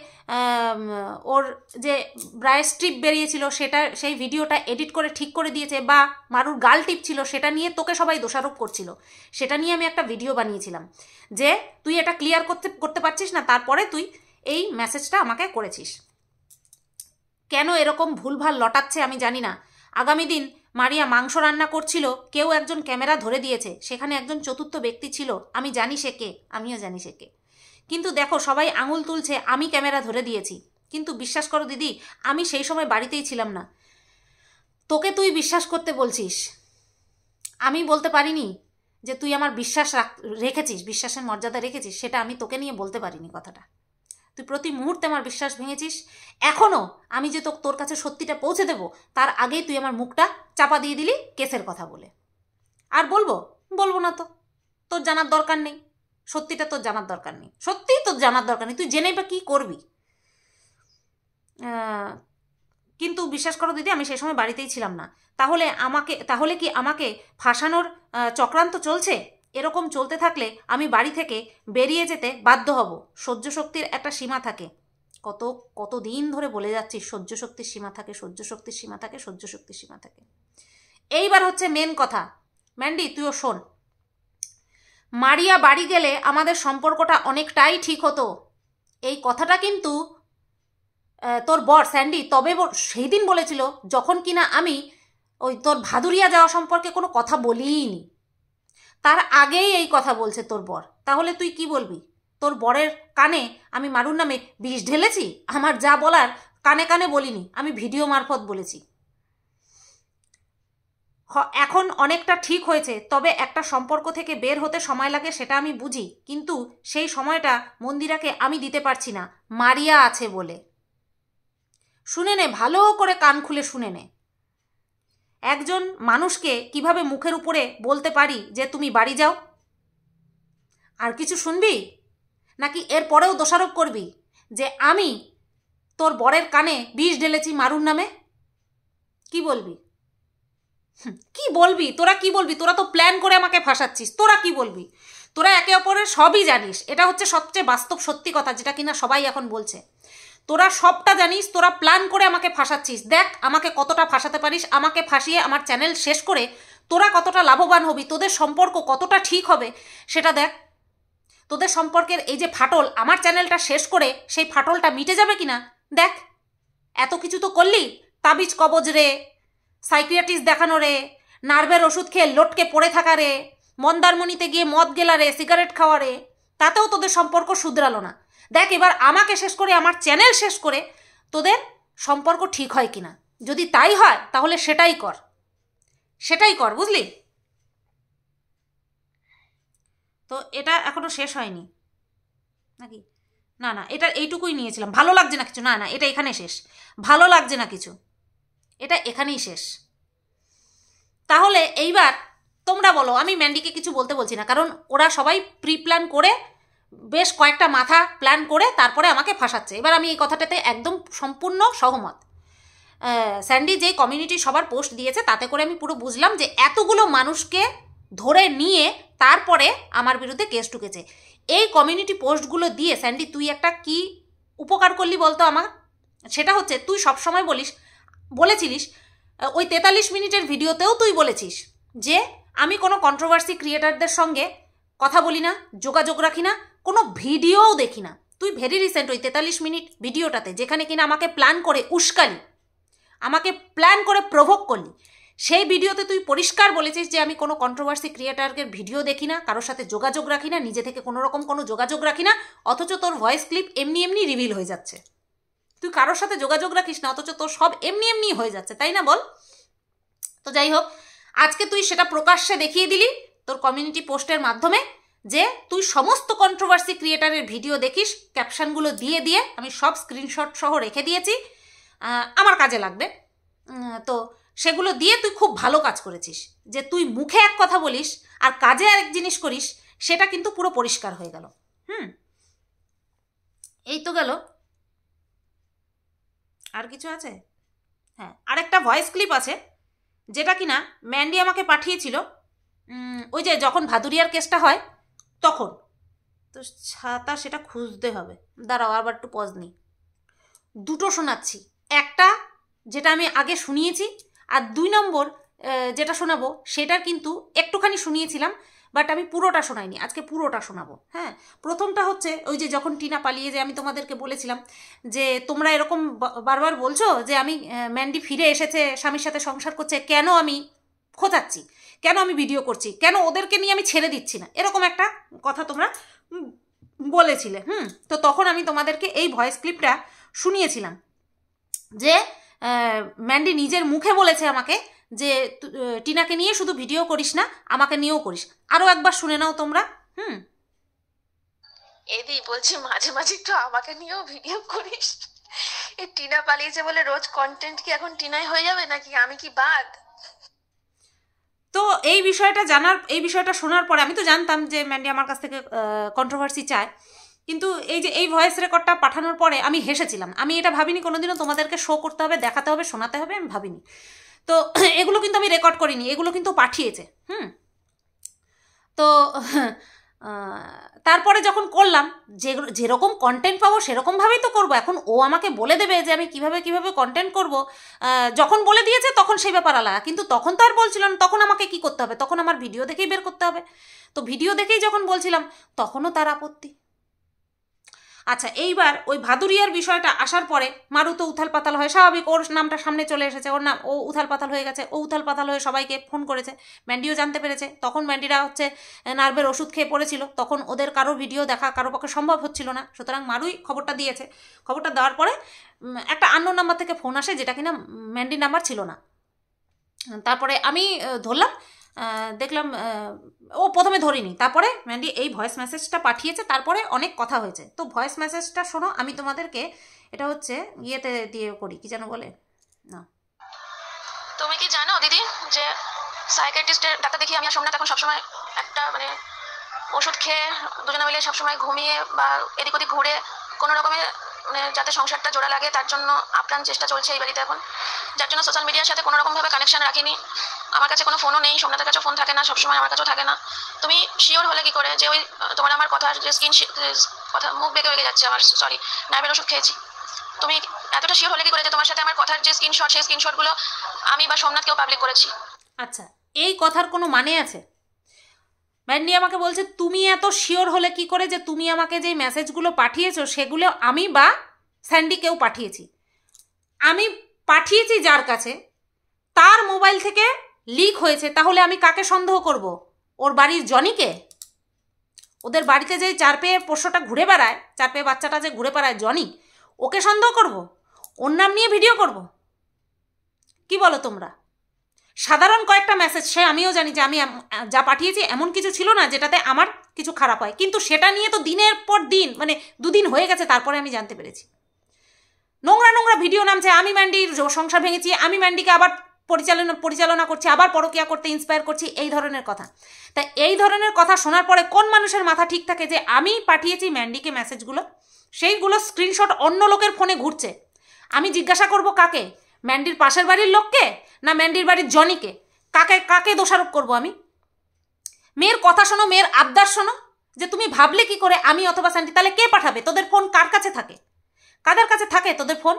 S1: ওর যে ব্রায় স্ট্রিপ বেরিয়েছিল সেটা সেই ভিডিওটা এডিট করে ঠিক করে দিয়েছে বা মারুর গাল টিপ ছিল সেটা নিয়ে তোকে সবাই দোষারোপ করছিল সেটা নিয়ে আমি একটা ভিডিও বানিয়েছিলাম যে তুই এটা ক্লিয়ার করতে করতে পারছিস না তারপরে তুই এই মেসেজটা আমাকে করেছিস কেন এরকম ভুলভাল লটাচ্ছে আমি জানি না আগামী দিন মারিয়া মাংস রান্না করছিল কেউ একজন ক্যামেরা ধরে দিয়েছে সেখানে একজন চতুর্থ ব্যক্তি ছিল আমি জানি সে কে আমিও জানি সে কে কিন্তু দেখো সবাই আঙুল তুলছে আমি ক্যামেরা ধরে দিয়েছি কিন্তু বিশ্বাস করো দিদি আমি সেই সময় বাড়িতেই ছিলাম না তোকে তুই বিশ্বাস করতে বলছিস আমি বলতে পারিনি যে তুই আমার বিশ্বাস রেখেছিস বিশ্বাসের মর্যাদা রেখেছিস সেটা আমি তোকে নিয়ে বলতে পারিনি কথাটা তুই প্রতি মুহূর্তে আমার বিশ্বাস ভেঙেছিস এখনও আমি যে তোর কাছে সত্যিটা পৌঁছে দেব তার আগেই তুই আমার মুখটা চাপা দিয়ে দিলি কেসের কথা বলে আর বলবো বলবো না তো তোর জানার দরকার নেই সত্যিটা তোর জানার দরকার নেই সত্যিই তোর জানার দরকার নেই তুই জেনে বা কী করবি কিন্তু বিশ্বাস করো দিদি আমি সেই সময় বাড়িতেই ছিলাম না তাহলে আমাকে তাহলে কি আমাকে ফাঁসানোর চক্রান্ত চলছে এরকম চলতে থাকলে আমি বাড়ি থেকে বেরিয়ে যেতে বাধ্য হব সহ্য শক্তির একটা সীমা থাকে কত কত দিন ধরে বলে যাচ্ছি সহ্য শক্তির সীমা থাকে সহ্য শক্তির সীমা থাকে সহ্য শক্তির সীমা থাকে এইবার হচ্ছে মেন কথা ম্যান্ডি তুইও শোন মারিয়া বাড়ি গেলে আমাদের সম্পর্কটা অনেকটাই ঠিক হতো এই কথাটা কিন্তু তোর বর স্যান্ডি তবে সেই দিন বলেছিল যখন কিনা আমি ওই তোর ভাদুরিয়া যাওয়া সম্পর্কে কোনো কথা বলিনি তার আগেই এই কথা বলছে তোর বর তাহলে তুই কি বলবি তোর বরের কানে আমি মারুর নামে বিষ ঢেলেছি আমার যা বলার কানে কানে বলিনি আমি ভিডিও মারফত বলেছি এখন অনেকটা ঠিক হয়েছে তবে একটা সম্পর্ক থেকে বের হতে সময় লাগে সেটা আমি বুঝি কিন্তু সেই সময়টা মন্দিরাকে আমি দিতে পারছি না মারিয়া আছে বলে শুনে নে ভালো করে কান খুলে শুনে নে একজন মানুষকে কিভাবে মুখের উপরে বলতে পারি যে তুমি বাড়ি যাও আর কিছু শুনবি নাকি এর পরেও দোষারোপ করবি যে আমি তোর বরের কানে বিষ ঢেলেছি মারুর নামে কি বলবি কি বলবি তোরা কি বলবি তোরা তো প্ল্যান করে আমাকে ফাঁসাচ্ছিস তোরা কি বলবি তোরা একে অপরের সবই জানিস এটা হচ্ছে সবচেয়ে বাস্তব সত্যি কথা যেটা কিনা সবাই এখন বলছে তোরা সবটা জানিস তোরা প্ল্যান করে আমাকে ফাঁসাচ্ছিস দেখ আমাকে কতটা ফাঁসাতে পারিস আমাকে ফাঁসিয়ে আমার চ্যানেল শেষ করে তোরা কতটা লাভবান হবি তোদের সম্পর্ক কতটা ঠিক হবে সেটা দেখ তোদের সম্পর্কের এই যে ফাটল আমার চ্যানেলটা শেষ করে সেই ফাটলটা মিটে যাবে কি না দেখ এত কিছু তো করলি তাবিজ কবজ রে সাইক্রিয়াটিস দেখানো রে নার্ভের ওষুধ খেয়ে লোটকে পড়ে থাকা রে মন্দারমণিতে গিয়ে মদ গেলা রে সিগারেট খাওয়া রে তাতেও তোদের সম্পর্ক শুধরালো না দেখ এবার আমাকে শেষ করে আমার চ্যানেল শেষ করে তোদের সম্পর্ক ঠিক হয় কি না যদি তাই হয় তাহলে সেটাই কর সেটাই কর বুঝলি তো এটা এখনও শেষ হয়নি নাকি না না এটা এইটুকুই নিয়েছিলাম ভালো লাগছে না কিছু না না এটা এখানে শেষ ভালো লাগছে না কিছু এটা এখানেই শেষ তাহলে এইবার তোমরা বলো আমি ম্যান্ডিকে কিছু বলতে বলছি না কারণ ওরা সবাই প্রি প্ল্যান করে বেশ কয়েকটা মাথা প্ল্যান করে তারপরে আমাকে ফাঁসাচ্ছে এবার আমি এই কথাটাতে একদম সম্পূর্ণ সহমত স্যান্ডি যে কমিউনিটি সবার পোস্ট দিয়েছে তাতে করে আমি পুরো বুঝলাম যে এতগুলো মানুষকে ধরে নিয়ে তারপরে আমার বিরুদ্ধে কেস ঢুকেছে এই কমিউনিটি পোস্টগুলো দিয়ে স্যান্ডি তুই একটা কি উপকার করলি বলতো আমার সেটা হচ্ছে তুই সব সময় বলিস বলেছিলিস ওই তেতাল্লিশ মিনিটের ভিডিওতেও তুই বলেছিস যে আমি কোনো কন্ট্রোভার্সি ক্রিয়েটারদের সঙ্গে কথা বলি না যোগাযোগ রাখি না কোনো ভিডিওও দেখি না তুই ভেরি রিসেন্ট ওই তেতাল্লিশ মিনিট ভিডিওটাতে যেখানে কিনা আমাকে প্ল্যান করে উস্কালি আমাকে প্ল্যান করে প্রভোগ করলি সেই ভিডিওতে তুই পরিষ্কার বলেছিস যে আমি কোনো কন্ট্রোভার্সি ক্রিয়েটারকে ভিডিও দেখি না কারোর সাথে যোগাযোগ রাখি না নিজে থেকে কোনো রকম কোনো যোগাযোগ রাখি না অথচ তোর ভয়েস ক্লিপ এমনি এমনি রিভিল হয়ে যাচ্ছে তুই কারোর সাথে যোগাযোগ রাখিস না অথচ তোর সব এমনি এমনি হয়ে যাচ্ছে তাই না বল তো যাই হোক আজকে তুই সেটা প্রকাশ্যে দেখিয়ে দিলি তোর কমিউনিটি পোস্টের মাধ্যমে যে তুই সমস্ত কন্ট্রোভার্সি ক্রিয়েটারের ভিডিও দেখিস ক্যাপশানগুলো দিয়ে দিয়ে আমি সব স্ক্রিনশট সহ রেখে দিয়েছি আমার কাজে লাগবে তো সেগুলো দিয়ে তুই খুব ভালো কাজ করেছিস যে তুই মুখে এক কথা বলিস আর কাজে আরেক জিনিস করিস সেটা কিন্তু পুরো পরিষ্কার হয়ে গেল হুম এই তো গেল আর কিছু আছে হ্যাঁ আর একটা ভয়েস ক্লিপ আছে যেটা কিনা ম্যান্ডি আমাকে পাঠিয়েছিল ওই যে যখন ভাদুরিয়ার কেসটা হয় তখন তো ছাতা সেটা খুঁজতে হবে দাঁড়াও আবার একটু পজ নেই দুটো শোনাচ্ছি একটা যেটা আমি আগে শুনিয়েছি আর দুই নম্বর যেটা শোনাবো সেটার কিন্তু একটুখানি শুনিয়েছিলাম বাট আমি পুরোটা শোনাইনি আজকে পুরোটা শোনাবো হ্যাঁ প্রথমটা হচ্ছে ওই যে যখন টিনা পালিয়ে যে আমি তোমাদেরকে বলেছিলাম যে তোমরা এরকম বারবার বলছো যে আমি ম্যান্ডি ফিরে এসেছে স্বামীর সাথে সংসার করছে কেন আমি খোঁচাচ্ছি কেন আমি ভিডিও করছি কেন ওদেরকে নিয়ে আমি ছেড়ে দিচ্ছি না এরকম একটা কথা তোমরা বলেছিলে হুম তো তখন আমি তোমাদেরকে এই ভয়েস ক্লিপটা শুনিয়েছিলাম যে ম্যান্ডি নিজের মুখে বলেছে আমাকে যে টিনাকে নিয়ে শুধু ভিডিও করিস না আমাকে নিয়েও করিস আরও একবার শুনে নাও তোমরা হুম
S2: এদি বলছি মাঝে মাঝে একটু আমাকে নিয়েও ভিডিও করিস এ টিনা পালিয়েছে বলে রোজ কন্টেন্ট কি এখন টিনাই হয়ে যাবে নাকি আমি কি বাদ
S1: তো এই বিষয়টা জানার এই বিষয়টা শোনার পরে আমি তো জানতাম যে ম্যান্ডি আমার কাছ থেকে কন্ট্রোভার্সি চায় কিন্তু এই যে এই ভয়েস রেকর্ডটা পাঠানোর পরে আমি হেসেছিলাম আমি এটা ভাবিনি কোনোদিনও তোমাদেরকে শো করতে হবে দেখাতে হবে শোনাতে হবে আমি ভাবিনি তো <clears throat> এগুলো কিন্তু আমি রেকর্ড করিনি এগুলো কিন্তু পাঠিয়েছে হুম তো তারপরে যখন করলাম যে যেরকম কন্টেন্ট পাবো সেরকমভাবেই তো করব এখন ও আমাকে বলে দেবে যে আমি কিভাবে কিভাবে কন্টেন্ট করব যখন বলে দিয়েছে তখন সেই ব্যাপার আলাদা কিন্তু তখন তো আর বলছিল না তখন আমাকে কি করতে হবে তখন আমার ভিডিও দেখেই বের করতে হবে তো ভিডিও দেখেই যখন বলছিলাম তখনও তার আপত্তি আচ্ছা এইবার ওই ভাদুরিয়ার বিষয়টা আসার পরে মারু তো উথাল পাতাল হয় স্বাভাবিক ওর নামটা সামনে চলে এসেছে ওর নাম ও উথাল পাতাল হয়ে গেছে ও উথাল পাতাল হয়ে সবাইকে ফোন করেছে ম্যান্ডিও জানতে পেরেছে তখন ম্যান্ডিরা হচ্ছে নার্ভের ওষুধ খেয়ে পড়েছিল তখন ওদের কারো ভিডিও দেখা কারো পক্ষে সম্ভব হচ্ছিল না সুতরাং মারুই খবরটা দিয়েছে খবরটা দেওয়ার পরে একটা আন্নোন নাম্বার থেকে ফোন আসে যেটা কিনা ম্যান্ডি নাম্বার ছিল না তারপরে আমি ধরলাম দেখলাম ও প্রথমে ধরিনি তারপরে ম্যান্ডি এই ভয়েস মেসেজটা পাঠিয়েছে তারপরে অনেক কথা হয়েছে তো ভয়েস মেসেজটা শোনো আমি তোমাদেরকে এটা হচ্ছে ইয়েতে দিয়ে করি কি যেন বলে না
S2: তুমি কি জানো দিদি যে সাইকিয়াট্রিস্টের ডাক্তার দেখি আমি সোমনাথ এখন সবসময় একটা মানে ওষুধ খেয়ে দুজনে মিলে সবসময় ঘুমিয়ে বা এদিক ওদিক ঘুরে কোনো রকমের যাতে সংসারটা জোড়া লাগে তার জন্য আপ্রাণ চেষ্টা চলছে এই বাড়িতে এখন যার জন্য সোশ্যাল মিডিয়ার সাথে কোনো রকমভাবে কানেকশন রাখিনি আমার কাছে কোনো ফোনও নেই সোমনাথের কাছে ফোন থাকে না সবসময় আমার কাছেও থাকে না তুমি শিওর হলে কি করে যে ওই তোমার আমার কথার যে স্কিন কথা মুখ বেঁকে বেঁকে যাচ্ছে আমার সরি নার্ভের ওষুধ খেয়েছি তুমি এতটা শিওর হলে কি করে যে তোমার সাথে আমার কথার যে স্ক্রিনশট সেই স্ক্রিনশটগুলো আমি বা সোমনাথকেও পাবলিক করেছি
S1: আচ্ছা এই কথার কোনো মানে আছে ম্যান্ডি আমাকে বলছে তুমি এত শিওর হলে কি করে যে তুমি আমাকে যে মেসেজগুলো পাঠিয়েছো সেগুলো আমি বা স্যান্ডিকেও পাঠিয়েছি আমি পাঠিয়েছি যার কাছে তার মোবাইল থেকে লিক হয়েছে তাহলে আমি কাকে সন্দেহ করব ওর বাড়ির জনিকে ওদের বাড়িতে যে চার পেয়ে পোষ্যটা ঘুরে বেড়ায় চার পেয়ে বাচ্চাটা যে ঘুরে বেড়ায় জনি ওকে সন্দেহ করব ওর নাম নিয়ে ভিডিও করব কি বলো তোমরা সাধারণ কয়েকটা মেসেজ সে আমিও জানি যে আমি যা পাঠিয়েছি এমন কিছু ছিল না যেটাতে আমার কিছু খারাপ হয় কিন্তু সেটা নিয়ে তো দিনের পর দিন মানে দুদিন হয়ে গেছে তারপরে আমি জানতে পেরেছি নোংরা নোংরা ভিডিও নামছে আমি ম্যান্ডির সংসার ভেঙেছি আমি ম্যান্ডিকে আবার পরিচালনা পরিচালনা করছি আবার পরকিয়া করতে ইন্সপায়ার করছি এই ধরনের কথা তা এই ধরনের কথা শোনার পরে কোন মানুষের মাথা ঠিক থাকে যে আমি পাঠিয়েছি ম্যান্ডিকে মেসেজগুলো সেইগুলো স্ক্রিনশট অন্য লোকের ফোনে ঘুরছে আমি জিজ্ঞাসা করব কাকে ম্যান্ডির পাশের বাড়ির লোককে না ম্যান্ডির বাড়ির জনিকে কাকে কাকে দোষারোপ করব আমি মেয়ের কথা শোনো মেয়ের আবদার শোনো যে তুমি ভাবলে কি করে আমি অথবা স্যান্টি তাহলে কে পাঠাবে তোদের ফোন কার কাছে থাকে কাদের কাছে থাকে তোদের ফোন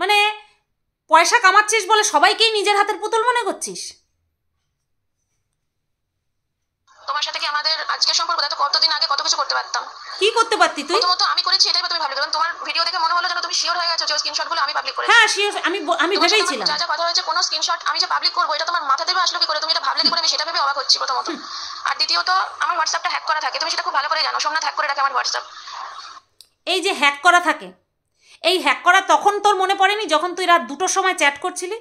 S1: মানে পয়সা কামাচ্ছিস বলে সবাইকেই নিজের হাতের পুতুল মনে করছিস
S2: আমাদের আজকে সম্পর্ক দেখো কতদিন আগে কত কিছু করতে পারতাম কি করতে পারতি তুই প্রথমত আমি করেছি এটাই তুমি ভাবলে কারণ তোমার ভিডিও দেখে মনে হলো যেন তুমি শিওর হয়ে গেছো যে স্ক্রিনশট গুলো আমি পাবলিক করেছি হ্যাঁ শিওর
S1: আমি আমি ভেবেইছিলাম যা যা
S2: কথা হয়েছে কোন স্ক্রিনশট আমি যে পাবলিক করব এটা তোমার মাথা থেকে আসলো কি করে তুমি এটা ভাবলে কি করে আমি সেটা ভেবে অবাক হচ্ছি প্রথমত আর দ্বিতীয়ত আমার হোয়াটসঅ্যাপটা হ্যাক করা থাকে তুমি সেটা খুব ভালো করে জানো সোমনাথ হ্যাক করে রাখে আমার হোয়াটসঅ্যাপ
S1: এই যে হ্যাক করা থাকে এই হ্যাক করা তখন তোর মনে পড়েনি যখন তুই রাত দুটোর সময় চ্যাট করছিলি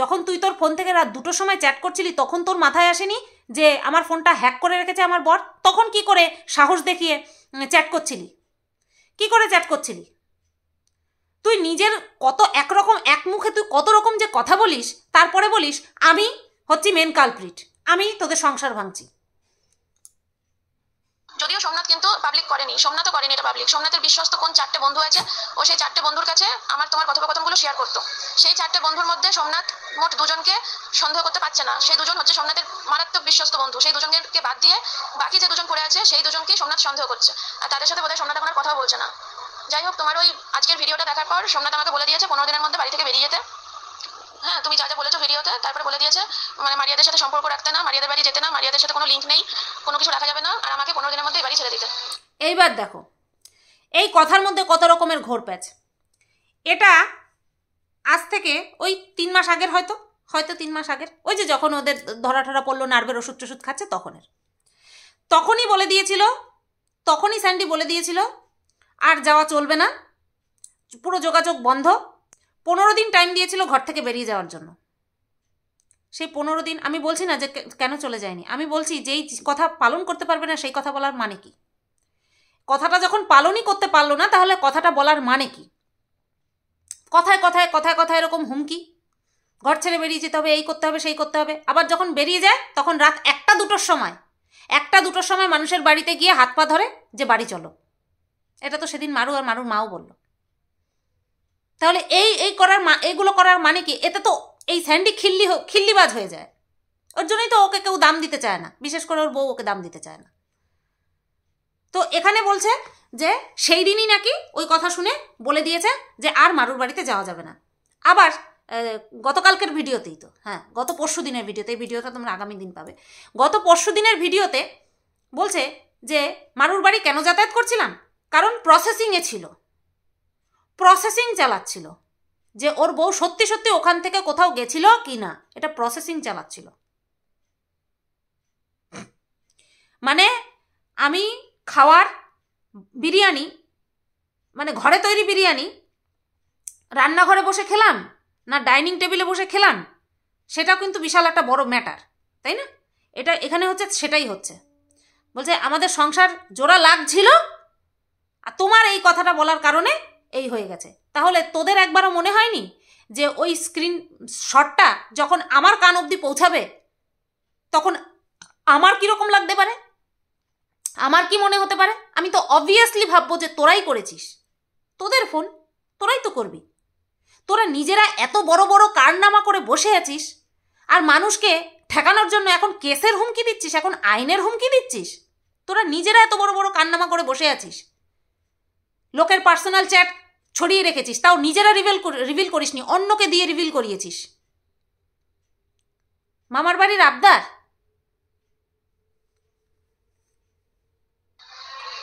S1: যখন তুই তোর ফোন থেকে রাত দুটোর সময় চ্যাট করছিলি তখন তোর মাথায় আসেনি যে আমার ফোনটা হ্যাক করে রেখেছে আমার বর তখন কি করে সাহস দেখিয়ে চ্যাট করছিলি কি করে চ্যাট করছিলি তুই নিজের কত একরকম এক মুখে তুই কত রকম যে কথা বলিস তারপরে বলিস আমি হচ্ছি মেন কালপ্রিট আমি তোদের সংসার ভাঙছি
S2: যদিও সোমনাথ কিন্তু পাবলিক করেনি সোমনাথও করেনি এটা পাবলিক সোমনাথের বিশ্বস্ত কোন চারটে বন্ধু আছে ও সেই চারটে বন্ধুর কাছে আমার তোমার কথোপকথনগুলো শেয়ার করতো সেই চারটে বন্ধুর মধ্যে সোমনাথ মোট দুজনকে সন্দেহ করতে পারছে না সেই দুজন হচ্ছে সোমনাথের মারাত্মক বিশ্বস্ত বন্ধু সেই দুজনকে বাদ দিয়ে বাকি যে দুজন পড়ে আছে সেই দুজনকে সোমনাথ সন্দেহ করছে আর তাদের সাথে বোধহয় সোমনাথ আমার কথাও কথা বলছে না যাই হোক তোমার ওই আজকের ভিডিওটা দেখার পর সোমনাথ আমাকে বলে দিয়েছে পনেরো দিনের মধ্যে বাড়ি থেকে বেরিয়ে যেতে হ্যাঁ তুমি যা যা বলেছো ভিডিওতে তারপরে বলে দিয়েছে মানে মারিয়াদের সাথে সম্পর্ক রাখতে না মারিয়াদের বাড়ি যেতে না মারিয়াদের সাথে কোনো লিঙ্ক নেই কোনো কিছু রাখা যাবে না আর আমাকে পনেরো দিনের মধ্যে এই বাড়ি ছেড়ে দিতে
S1: এইবার দেখো এই কথার মধ্যে কত রকমের ঘোর প্যাচ এটা আজ থেকে ওই তিন মাস আগের হয়তো হয়তো তিন মাস আগের ওই যে যখন ওদের ধরা ঠরা পড়লো নার্ভের ওষুধ টষুধ খাচ্ছে তখনের তখনই বলে দিয়েছিল তখনই স্যান্ডি বলে দিয়েছিল আর যাওয়া চলবে না পুরো যোগাযোগ বন্ধ পনেরো দিন টাইম দিয়েছিল ঘর থেকে বেরিয়ে যাওয়ার জন্য সেই পনেরো দিন আমি বলছি না যে কেন চলে যায়নি আমি বলছি যেই কথা পালন করতে পারবে না সেই কথা বলার মানে কি কথাটা যখন পালনই করতে পারলো না তাহলে কথাটা বলার মানে কি কথায় কথায় কথায় কথায় এরকম হুমকি ঘর ছেড়ে বেরিয়ে যেতে হবে এই করতে হবে সেই করতে হবে আবার যখন বেরিয়ে যায় তখন রাত একটা দুটোর সময় একটা দুটোর সময় মানুষের বাড়িতে গিয়ে হাত পা ধরে যে বাড়ি চলো এটা তো সেদিন মারু আর মারুর মাও বললো তাহলে এই এই করার এইগুলো করার মানে কি এতে তো এই স্যান্ডি খিল্লি খিল্লিবাজ হয়ে যায় ওর জন্যই তো ওকে কেউ দাম দিতে চায় না বিশেষ করে ওর বউ ওকে দাম দিতে চায় না তো এখানে বলছে যে সেই দিনই নাকি ওই কথা শুনে বলে দিয়েছে যে আর মারুর বাড়িতে যাওয়া যাবে না আবার গতকালকের ভিডিওতেই তো হ্যাঁ গত পরশু দিনের ভিডিওতে এই ভিডিওটা তোমরা আগামী দিন পাবে গত পরশু দিনের ভিডিওতে বলছে যে মারুর বাড়ি কেন যাতায়াত করছিলাম কারণ প্রসেসিংয়ে ছিল প্রসেসিং চালাচ্ছিল যে ওর বউ সত্যি সত্যি ওখান থেকে কোথাও গেছিল কি না এটা প্রসেসিং চালাচ্ছিল মানে আমি খাওয়ার বিরিয়ানি মানে ঘরে তৈরি বিরিয়ানি রান্নাঘরে বসে খেলাম না ডাইনিং টেবিলে বসে খেলাম সেটা কিন্তু বিশাল একটা বড় ম্যাটার তাই না এটা এখানে হচ্ছে সেটাই হচ্ছে বলছে আমাদের সংসার জোড়া লাগছিল আর তোমার এই কথাটা বলার কারণে এই হয়ে গেছে তাহলে তোদের একবারও মনে হয়নি যে ওই স্ক্রিন শটটা যখন আমার কান অবধি পৌঁছাবে তখন আমার কীরকম লাগতে পারে আমার কি মনে হতে পারে আমি তো অবভিয়াসলি ভাববো যে তোরাই করেছিস তোদের ফোন তোরাই তো করবি তোরা নিজেরা এত বড় বড় কারনামা করে বসে আছিস আর মানুষকে ঠেকানোর জন্য এখন কেসের হুমকি দিচ্ছিস এখন আইনের হুমকি দিচ্ছিস তোরা নিজেরা এত বড় বড় কারনামা করে বসে আছিস লোকের পার্সোনাল চ্যাট ছড়িয়ে রেখেছিস তাও নিজেরা রিভিল রিভিল করিসনি অন্যকে দিয়ে রিভিল করিয়েছিস মামার বাড়ির আবদার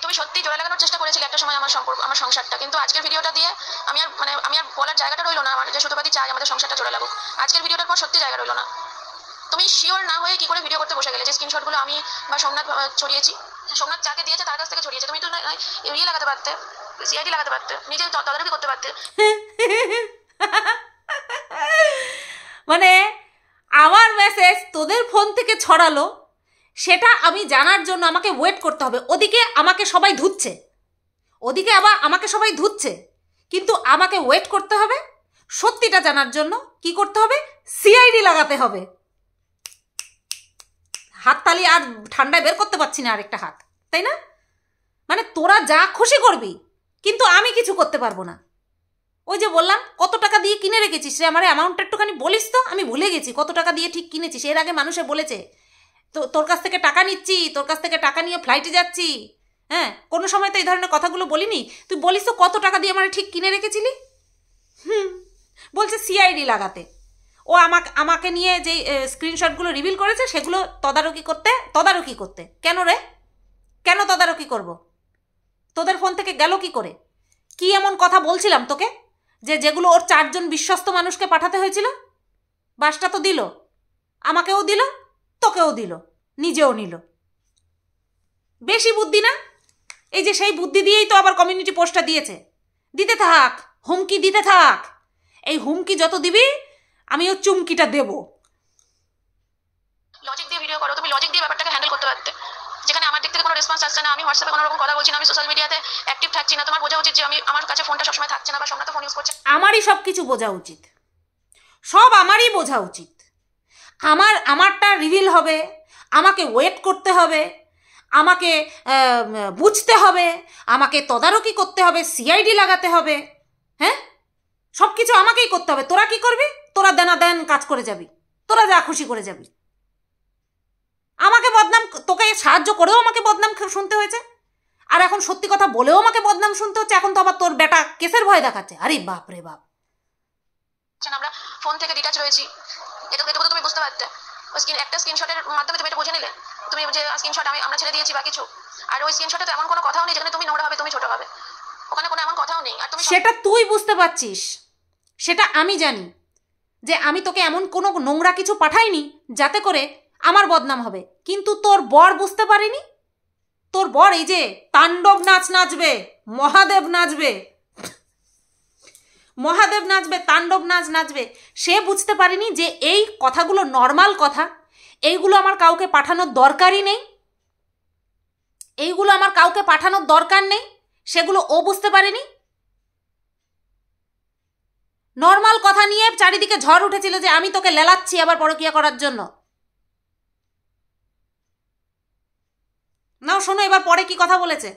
S2: তুমি সত্যি জোড়া লাগানোর চেষ্টা করেছিলে একটা সময় আমার সম্পর্ক আমার সংসারটা কিন্তু আজকের ভিডিওটা দিয়ে আমি আর মানে আমি আর বলার জায়গাটা রইলো না আমার যে সুতোপাতি চাই আমাদের সংসারটা জোড়া লাগুক আজকের ভিডিওটার পর সত্যি জায়গা রইলো না তুমি শিওর না হয়ে কি করে ভিডিও করতে বসে গেলে যে স্ক্রিনশটগুলো আমি বা সোমনাথ ছড়িয়েছি সোমনাথ যাকে দিয়েছে তার কাছ থেকে ছড়িয়েছে তুমি তো ইয়ে লাগাতে পারতে সিআইডি লাগাতে পারতে নিজে তদারকি করতে পারতে
S1: মানে আমার মেসেজ তোদের ফোন থেকে ছড়ালো সেটা আমি জানার জন্য আমাকে ওয়েট করতে হবে ওদিকে আমাকে সবাই ধুচ্ছে ওদিকে আবার আমাকে সবাই ধুচ্ছে কিন্তু আমাকে ওয়েট করতে হবে সত্যিটা জানার জন্য কি করতে হবে সিআইডি লাগাতে হবে হাততালি আর ঠান্ডায় বের করতে পারছি না আরেকটা হাত তাই না মানে তোরা যা খুশি করবি কিন্তু আমি কিছু করতে পারবো না ওই যে বললাম কত টাকা দিয়ে কিনে রেখেছিস রে আমার অ্যামাউন্টটা একটুখানি বলিস তো আমি ভুলে গেছি কত টাকা দিয়ে ঠিক কিনেছিস এর আগে মানুষে বলেছে তো তোর কাছ থেকে টাকা নিচ্ছি তোর কাছ থেকে টাকা নিয়ে ফ্লাইটে যাচ্ছি হ্যাঁ কোনো সময় তো এই ধরনের কথাগুলো বলিনি তুই বলিস তো কত টাকা দিয়ে আমার ঠিক কিনে রেখেছিলি হুম বলছে সিআইডি লাগাতে ও আমাকে আমাকে নিয়ে যে স্ক্রিনশটগুলো রিভিল করেছে সেগুলো তদারকি করতে তদারকি করতে কেন রে কেন তদারকি করবো তোদের ফোন থেকে গেল কি করে কি এমন কথা বলছিলাম তোকে যে যেগুলো ওর চারজন বিশ্বস্ত মানুষকে পাঠাতে হয়েছিল বাসটা তো দিল আমাকেও দিল তোকেও দিল নিজেও নিল বেশি বুদ্ধি না এই যে সেই বুদ্ধি দিয়েই তো আবার কমিউনিটি পোস্টটা দিয়েছে দিতে থাক হুমকি দিতে থাক এই হুমকি যত দিবি আমি ও চুমকিটা দেব
S2: লজিক দিয়ে ভিডিও করো তুমি লজিক দিয়ে ব্যাপারটাকে হ্যান্ডেল করতে পারতে যেখানে আমার দিক থেকে কোনো রেসপন্স আসছে না আমি হোয়াটসঅ্যাপে কোনো রকম কথা বলছি না আমি সোশ্যাল মিডিয়াতে অ্যাক্টিভ থাকছি না তোমার বোঝা উচিত যে আমি আমার কাছে ফোনটা সবসময় থাকছে না বা সোমনাথ ফোন ইউজ করছে আমারই
S1: সব কিছু বোঝা উচিত সব আমারই বোঝা উচিত আমার আমারটা রিভিল হবে আমাকে ওয়েট করতে হবে আমাকে বুঝতে হবে আমাকে তদারকি করতে হবে সিআইডি লাগাতে হবে হ্যাঁ সব কিছু আমাকেই করতে হবে তোরা কি করবি তোরা দেনা দেন কাজ করে যাবি তোরা যা খুশি করে যাবি আমাকে বদনাম তোকে সাহায্য করেও আমাকে বদনাম শুনতে হয়েছে আর এখন সত্যি কথা বলেও আমাকে বদনাম শুনতে হচ্ছে এখন তো আবার তোর বেটা কেসের ভয় দেখাচ্ছে আরে বাপ রে বাপ
S2: আমরা ফোন থেকে ডিটাচ রয়েছি এটা এটা তুমি বুঝতে পারতে স্ক্রিন একটা স্ক্রিনশটের মাধ্যমে তুমি এটা বুঝে নিলে তুমি যে স্ক্রিনশট আমি আমরা ছেড়ে দিয়েছি বা কিছু আর ওই স্ক্রিনশটে তো এমন কোনো কথাও নেই যেখানে তুমি নোংরা হবে তুমি ছোট হবে ওখানে কোনো এমন কথাও নেই আর তুমি সেটা
S1: তুই বুঝতে পারছিস সেটা আমি জানি যে আমি তোকে এমন কোনো নোংরা কিছু পাঠাইনি যাতে করে আমার বদনাম হবে কিন্তু তোর বর বুঝতে পারিনি তোর বর এই যে তাণ্ডব নাচ নাচবে মহাদেব নাচবে মহাদেব নাচবে তাণ্ডব নাচ নাচবে সে বুঝতে পারিনি যে এই কথাগুলো নর্মাল কথা এইগুলো আমার কাউকে পাঠানোর দরকারই নেই এইগুলো আমার কাউকে পাঠানোর দরকার নেই সেগুলো ও বুঝতে পারেনি নর্মাল কথা নিয়ে চারিদিকে ঝড় উঠেছিল যে আমি তোকে লেলাচ্ছি আবার পরকিয়া করার জন্য নাও শোনো এবার পরে কি কথা বলেছে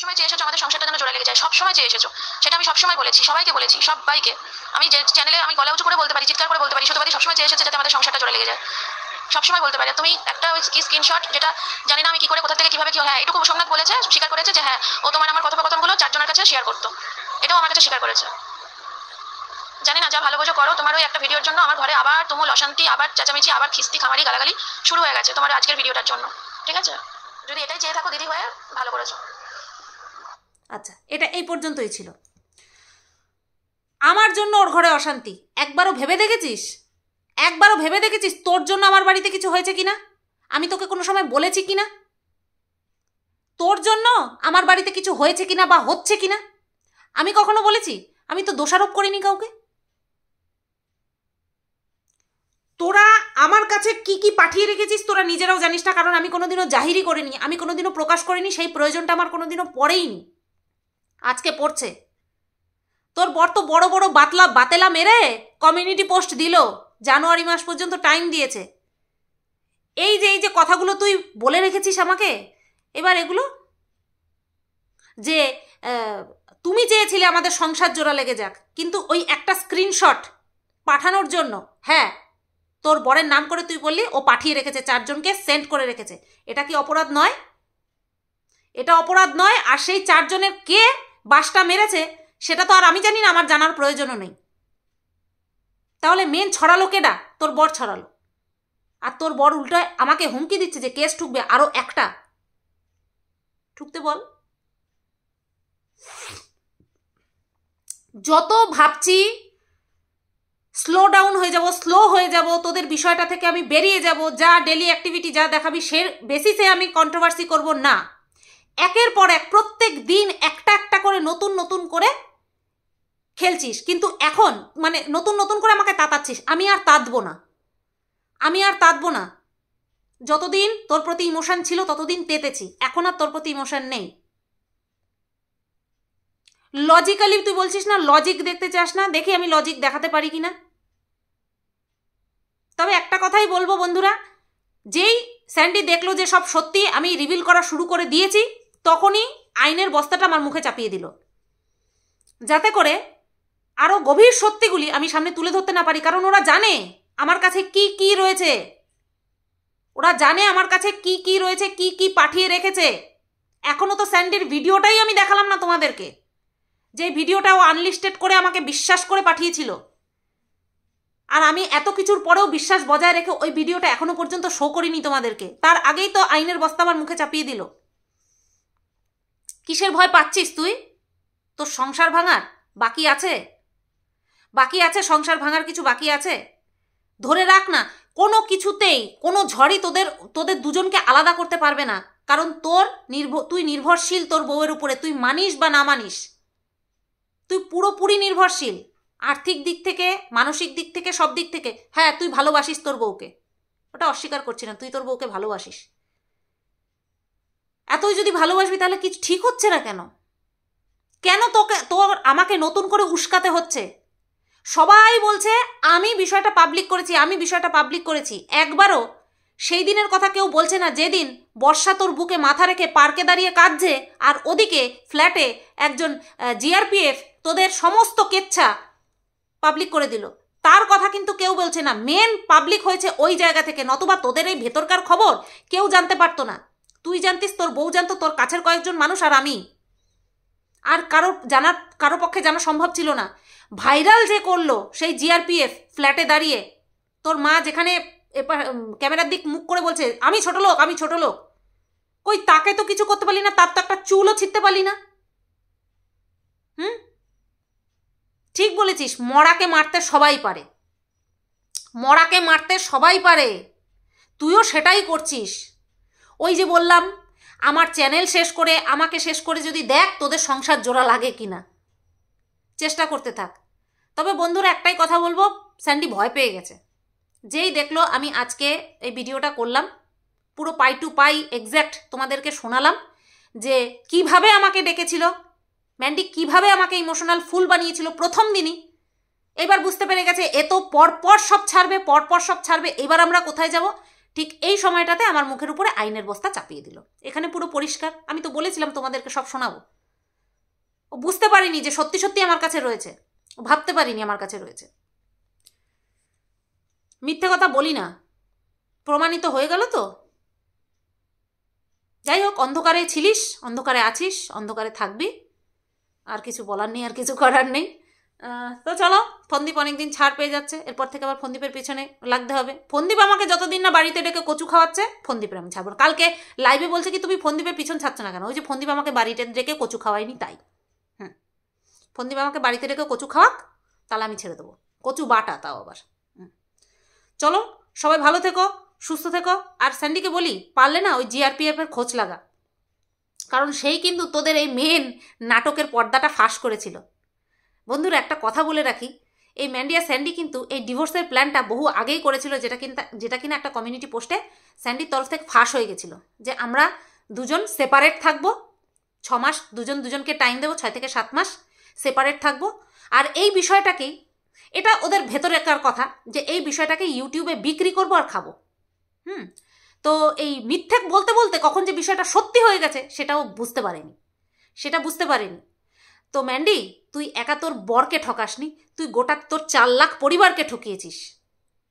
S2: সবসময় চেয়ে এসেছো আমাদের সংসারটা যেন জোরে লেগে যায় সবসময় চেয়ে এসেছো সেটা আমি সবসময় বলেছি সবাইকে বলেছি সবাইকে আমি যে চ্যানেলে আমি গলা উঁচু করে বলতে পারি চিৎকার করে বলতে পারি শুধু সবসময় চেয়ে এসেছে যাতে আমাদের সংসারটা জোরে লেগে যায় সবসময় বলতে পারে তুমি একটা ওই স্ক্রিনশট যেটা জানি না আমি কি করে কোথা থেকে কিভাবে কি হ্যাঁ এটুকু সোমনাথ বলেছে স্বীকার করেছে যে হ্যাঁ ও তোমার আমার কথোপকথনগুলো চারজনের কাছে শেয়ার করতো এটাও আমার কাছে স্বীকার করেছে জানি না যা ভালো বোঝো করো তোমার ওই একটা ভিডিওর জন্য আমার ঘরে আবার তুমুল অশান্তি আবার চেঁচামেচি আবার খিস্তি খামারি গালাগালি শুরু হয়ে গেছে তোমার আজকের ভিডিওটার জন্য ঠিক আছে যদি এটাই চেয়ে থাকো দিদি হয়ে ভালো করেছো
S1: আচ্ছা এটা এই পর্যন্তই ছিল আমার জন্য ওর ঘরে অশান্তি একবারও ভেবে দেখেছিস একবারও ভেবে দেখেছিস তোর জন্য আমার বাড়িতে কিছু হয়েছে কি না আমি তোকে কোনো সময় বলেছি কি না তোর জন্য আমার বাড়িতে কিছু হয়েছে কি না বা হচ্ছে কি না আমি কখনো বলেছি আমি তো দোষারোপ করিনি কাউকে তোরা আমার কাছে কি কি পাঠিয়ে রেখেছিস তোরা নিজেরাও জানিস না কারণ আমি কোনোদিনও জাহিরি করিনি আমি কোনোদিনও প্রকাশ করিনি সেই প্রয়োজনটা আমার কোনোদিনও পড়েইনি আজকে পড়ছে তোর বর তো বড় বড় বাতলা বাতেলা মেরে কমিউনিটি পোস্ট দিল জানুয়ারি মাস পর্যন্ত টাইম দিয়েছে এই যে এই যে কথাগুলো তুই বলে রেখেছিস আমাকে এবার এগুলো যে তুমি চেয়েছিলে আমাদের সংসার জোড়া লেগে যাক কিন্তু ওই একটা স্ক্রিনশট পাঠানোর জন্য হ্যাঁ তোর বরের নাম করে তুই বললি ও পাঠিয়ে রেখেছে চারজনকে সেন্ড করে রেখেছে এটা কি অপরাধ নয় এটা অপরাধ নয় আর সেই চারজনের কে বাসটা মেরেছে সেটা তো আর আমি জানি না আমার জানার প্রয়োজনও নেই তাহলে মেন ছড়ালো কেডা তোর বর ছড়ালো আর তোর বর উল্টা আমাকে হুমকি দিচ্ছে যে কেস ঠুকবে আরও একটা ঠুকতে বল যত ভাবছি স্লো ডাউন হয়ে যাব স্লো হয়ে যাব তোদের বিষয়টা থেকে আমি বেরিয়ে যাব যা ডেলি অ্যাক্টিভিটি যা দেখাবি সে বেসিসে আমি কন্ট্রোভার্সি করব না একের পর এক প্রত্যেক দিন একটা একটা করে নতুন নতুন করে খেলছিস কিন্তু এখন মানে নতুন নতুন করে আমাকে তাতাচ্ছিস আমি আর তাঁতব না আমি আর তাঁতব না যতদিন তোর প্রতি ইমোশন ছিল ততদিন তেতেছি এখন আর তোর প্রতি ইমোশন নেই লজিক্যালি তুই বলছিস না লজিক দেখতে চাস না দেখি আমি লজিক দেখাতে পারি কিনা তবে একটা কথাই বলবো বন্ধুরা যেই স্যান্ডি দেখলো যে সব সত্যি আমি রিভিল করা শুরু করে দিয়েছি তখনই আইনের বস্তাটা আমার মুখে চাপিয়ে দিল যাতে করে আরও গভীর সত্যিগুলি আমি সামনে তুলে ধরতে না পারি কারণ ওরা জানে আমার কাছে কি কি রয়েছে ওরা জানে আমার কাছে কি কি রয়েছে কি কি পাঠিয়ে রেখেছে এখনও তো স্যান্ডির ভিডিওটাই আমি দেখালাম না তোমাদেরকে যে ভিডিওটা ও আনলিস্টেড করে আমাকে বিশ্বাস করে পাঠিয়েছিল আর আমি এত কিছুর পরেও বিশ্বাস বজায় রেখে ওই ভিডিওটা এখনো পর্যন্ত শো করিনি তোমাদেরকে তার আগেই তো আইনের বস্তা আমার মুখে চাপিয়ে দিল কিসের ভয় পাচ্ছিস তুই তোর সংসার ভাঙার বাকি আছে বাকি আছে সংসার ভাঙার কিছু বাকি আছে ধরে রাখ না কোনো কিছুতেই কোনো ঝড়ই তোদের তোদের দুজনকে আলাদা করতে পারবে না কারণ তোর নির্ভর তুই নির্ভরশীল তোর বউয়ের উপরে তুই মানিস বা না মানিস তুই পুরোপুরি নির্ভরশীল আর্থিক দিক থেকে মানসিক দিক থেকে সব দিক থেকে হ্যাঁ তুই ভালোবাসিস তোর বউকে ওটা অস্বীকার করছি না তুই তোর বউকে ভালোবাসিস এতই যদি ভালোবাসবি তাহলে কিছু ঠিক হচ্ছে না কেন কেন তোকে তোর আমাকে নতুন করে উস্কাতে হচ্ছে সবাই বলছে আমি বিষয়টা পাবলিক করেছি আমি বিষয়টা পাবলিক করেছি একবারও সেই দিনের কথা কেউ বলছে না যেদিন বর্ষা তোর বুকে মাথা রেখে পার্কে দাঁড়িয়ে কাঁদছে আর ওদিকে ফ্ল্যাটে একজন জিআরপিএফ তোদের সমস্ত কেচ্ছা পাবলিক করে দিল তার কথা কিন্তু কেউ বলছে না মেন পাবলিক হয়েছে ওই জায়গা থেকে নতুবা তোদের এই ভেতরকার খবর কেউ জানতে পারতো না তুই জানতিস তোর বউ জানতো তোর কাছের কয়েকজন মানুষ আর আমি আর কারো জানা কারো পক্ষে জানা সম্ভব ছিল না ভাইরাল যে করলো সেই জিআরপিএফ ফ্ল্যাটে দাঁড়িয়ে তোর মা যেখানে ক্যামেরার দিক মুখ করে বলছে আমি ছোট লোক আমি ছোট লোক কই তাকে তো কিছু করতে পারলি না তার তো একটা চুলও ছিটতে পারলি না হুম ঠিক বলেছিস মরাকে মারতে সবাই পারে মরাকে মারতে সবাই পারে তুইও সেটাই করছিস ওই যে বললাম আমার চ্যানেল শেষ করে আমাকে শেষ করে যদি দেখ তোদের সংসার জোড়া লাগে কি না চেষ্টা করতে থাক তবে বন্ধুরা একটাই কথা বলবো স্যান্ডি ভয় পেয়ে গেছে যেই দেখলো আমি আজকে এই ভিডিওটা করলাম পুরো পাই টু পাই এক্স্যাক্ট তোমাদেরকে শোনালাম যে কিভাবে আমাকে ডেকেছিল ম্যান্ডি কিভাবে আমাকে ইমোশনাল ফুল বানিয়েছিল প্রথম দিনই এবার বুঝতে পেরে গেছে এ তো পরপর সব ছাড়বে পরপর সব ছাড়বে এবার আমরা কোথায় যাব ঠিক এই সময়টাতে আমার মুখের উপরে আইনের বস্তা চাপিয়ে দিল এখানে পুরো পরিষ্কার আমি তো বলেছিলাম তোমাদেরকে সব শোনাবো ও বুঝতে পারিনি যে সত্যি সত্যি আমার কাছে রয়েছে ও ভাবতে পারিনি আমার কাছে রয়েছে মিথ্যে কথা বলি না প্রমাণিত হয়ে গেল তো যাই হোক অন্ধকারে ছিলিস অন্ধকারে আছিস অন্ধকারে থাকবি আর কিছু বলার নেই আর কিছু করার নেই তো চলো ফন্দীপ অনেকদিন ছাড় পেয়ে যাচ্ছে এরপর থেকে আবার ফন্দীপের পিছনে লাগতে হবে ফন্দীপ আমাকে যতদিন না বাড়িতে ডেকে কচু খাওয়াচ্ছে ফন্দীপের আমি ছাড়বো কালকে লাইভে বলছে কি তুমি ফন্দীপের পিছন ছাড়ছো না কেন ওই যে ফন্দীপ আমাকে বাড়িতে ডেকে কচু খাওয়াইনি তাই হুম ফন্দীপ আমাকে বাড়িতে ডেকে কচু খাওয়াক তাহলে আমি ছেড়ে দেবো কচু বাটা তাও আবার চলো সবাই ভালো থেকো সুস্থ থেকো আর স্যান্ডিকে বলি পারলে না ওই জিআরপিএফের খোঁজ লাগা কারণ সেই কিন্তু তোদের এই মেন নাটকের পর্দাটা ফাঁস করেছিল বন্ধুরা একটা কথা বলে রাখি এই ম্যান্ডিয়া স্যান্ডি কিন্তু এই ডিভোর্সের প্ল্যানটা বহু আগেই করেছিল যেটা কিন্তু যেটা কিনা একটা কমিউনিটি পোস্টে স্যান্ডির তরফ থেকে ফাঁস হয়ে গেছিল যে আমরা দুজন সেপারেট থাকব ছ মাস দুজন দুজনকে টাইম দেবো ছয় থেকে সাত মাস সেপারেট থাকবো আর এই বিষয়টাকেই এটা ওদের ভেতরেকার কথা যে এই বিষয়টাকে ইউটিউবে বিক্রি করবো আর খাবো হুম তো এই মিথ্যে বলতে বলতে কখন যে বিষয়টা সত্যি হয়ে গেছে সেটাও বুঝতে পারেনি সেটা বুঝতে পারেনি তো ম্যান্ডি তুই একা তোর বরকে ঠকাসনি তুই গোটা তোর চার লাখ পরিবারকে ঠকিয়েছিস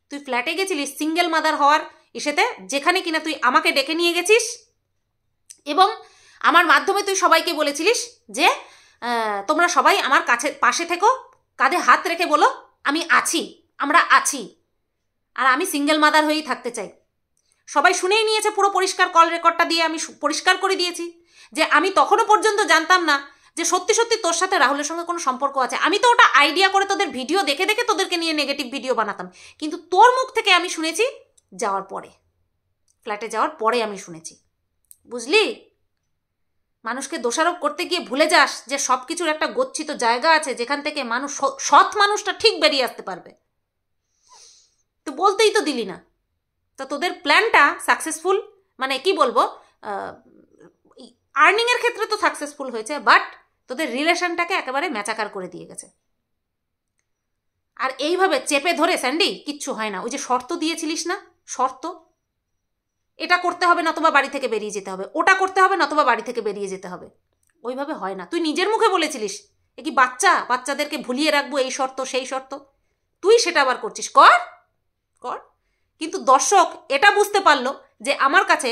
S1: তুই ফ্ল্যাটে গেছিলিস সিঙ্গেল মাদার হওয়ার এসেতে যেখানে কিনা তুই আমাকে ডেকে নিয়ে গেছিস এবং আমার মাধ্যমে তুই সবাইকে বলেছিলিস যে তোমরা সবাই আমার কাছে পাশে থেকো কাঁধে হাত রেখে বলো আমি আছি আমরা আছি আর আমি সিঙ্গেল মাদার হয়েই থাকতে চাই সবাই শুনেই নিয়েছে পুরো পরিষ্কার কল রেকর্ডটা দিয়ে আমি পরিষ্কার করে দিয়েছি যে আমি তখনও পর্যন্ত জানতাম না যে সত্যি সত্যি তোর সাথে রাহুলের সঙ্গে কোনো সম্পর্ক আছে আমি তো ওটা আইডিয়া করে তোদের ভিডিও দেখে দেখে তোদেরকে নিয়ে নেগেটিভ ভিডিও বানাতাম কিন্তু তোর মুখ থেকে আমি শুনেছি যাওয়ার পরে ফ্ল্যাটে যাওয়ার পরে আমি শুনেছি বুঝলি মানুষকে দোষারোপ করতে গিয়ে ভুলে যাস যে সব কিছুর একটা গচ্ছিত জায়গা আছে যেখান থেকে মানুষ সৎ মানুষটা ঠিক বেরিয়ে আসতে পারবে তো বলতেই তো দিলি না তো তোদের প্ল্যানটা সাকসেসফুল মানে কি বলবো আর্নিংয়ের ক্ষেত্রে তো সাকসেসফুল হয়েছে বাট তোদের রিলেশনটাকে একেবারে ম্যাচাকার করে দিয়ে গেছে আর এইভাবে চেপে ধরে স্যান্ডি কিচ্ছু হয় না ওই যে শর্ত দিয়েছিলিস না শর্ত এটা করতে হবে নতবা বাড়ি থেকে বেরিয়ে যেতে হবে ওটা করতে হবে নতবা বাড়ি থেকে বেরিয়ে যেতে হবে ওইভাবে হয় না তুই নিজের মুখে বলেছিলিস এ কি বাচ্চা বাচ্চাদেরকে ভুলিয়ে রাখবো এই শর্ত সেই শর্ত তুই সেটা আবার করছিস কর কর কিন্তু দর্শক এটা বুঝতে পারলো যে আমার কাছে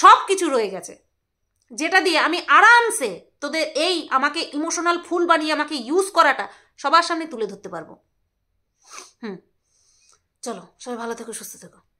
S1: সব কিছু রয়ে গেছে যেটা দিয়ে আমি আরামসে তোদের এই আমাকে ইমোশনাল ফুল বানিয়ে আমাকে ইউজ করাটা সবার সামনে তুলে ধরতে পারবো হুম চলো সবাই ভালো থেকো সুস্থ থেকো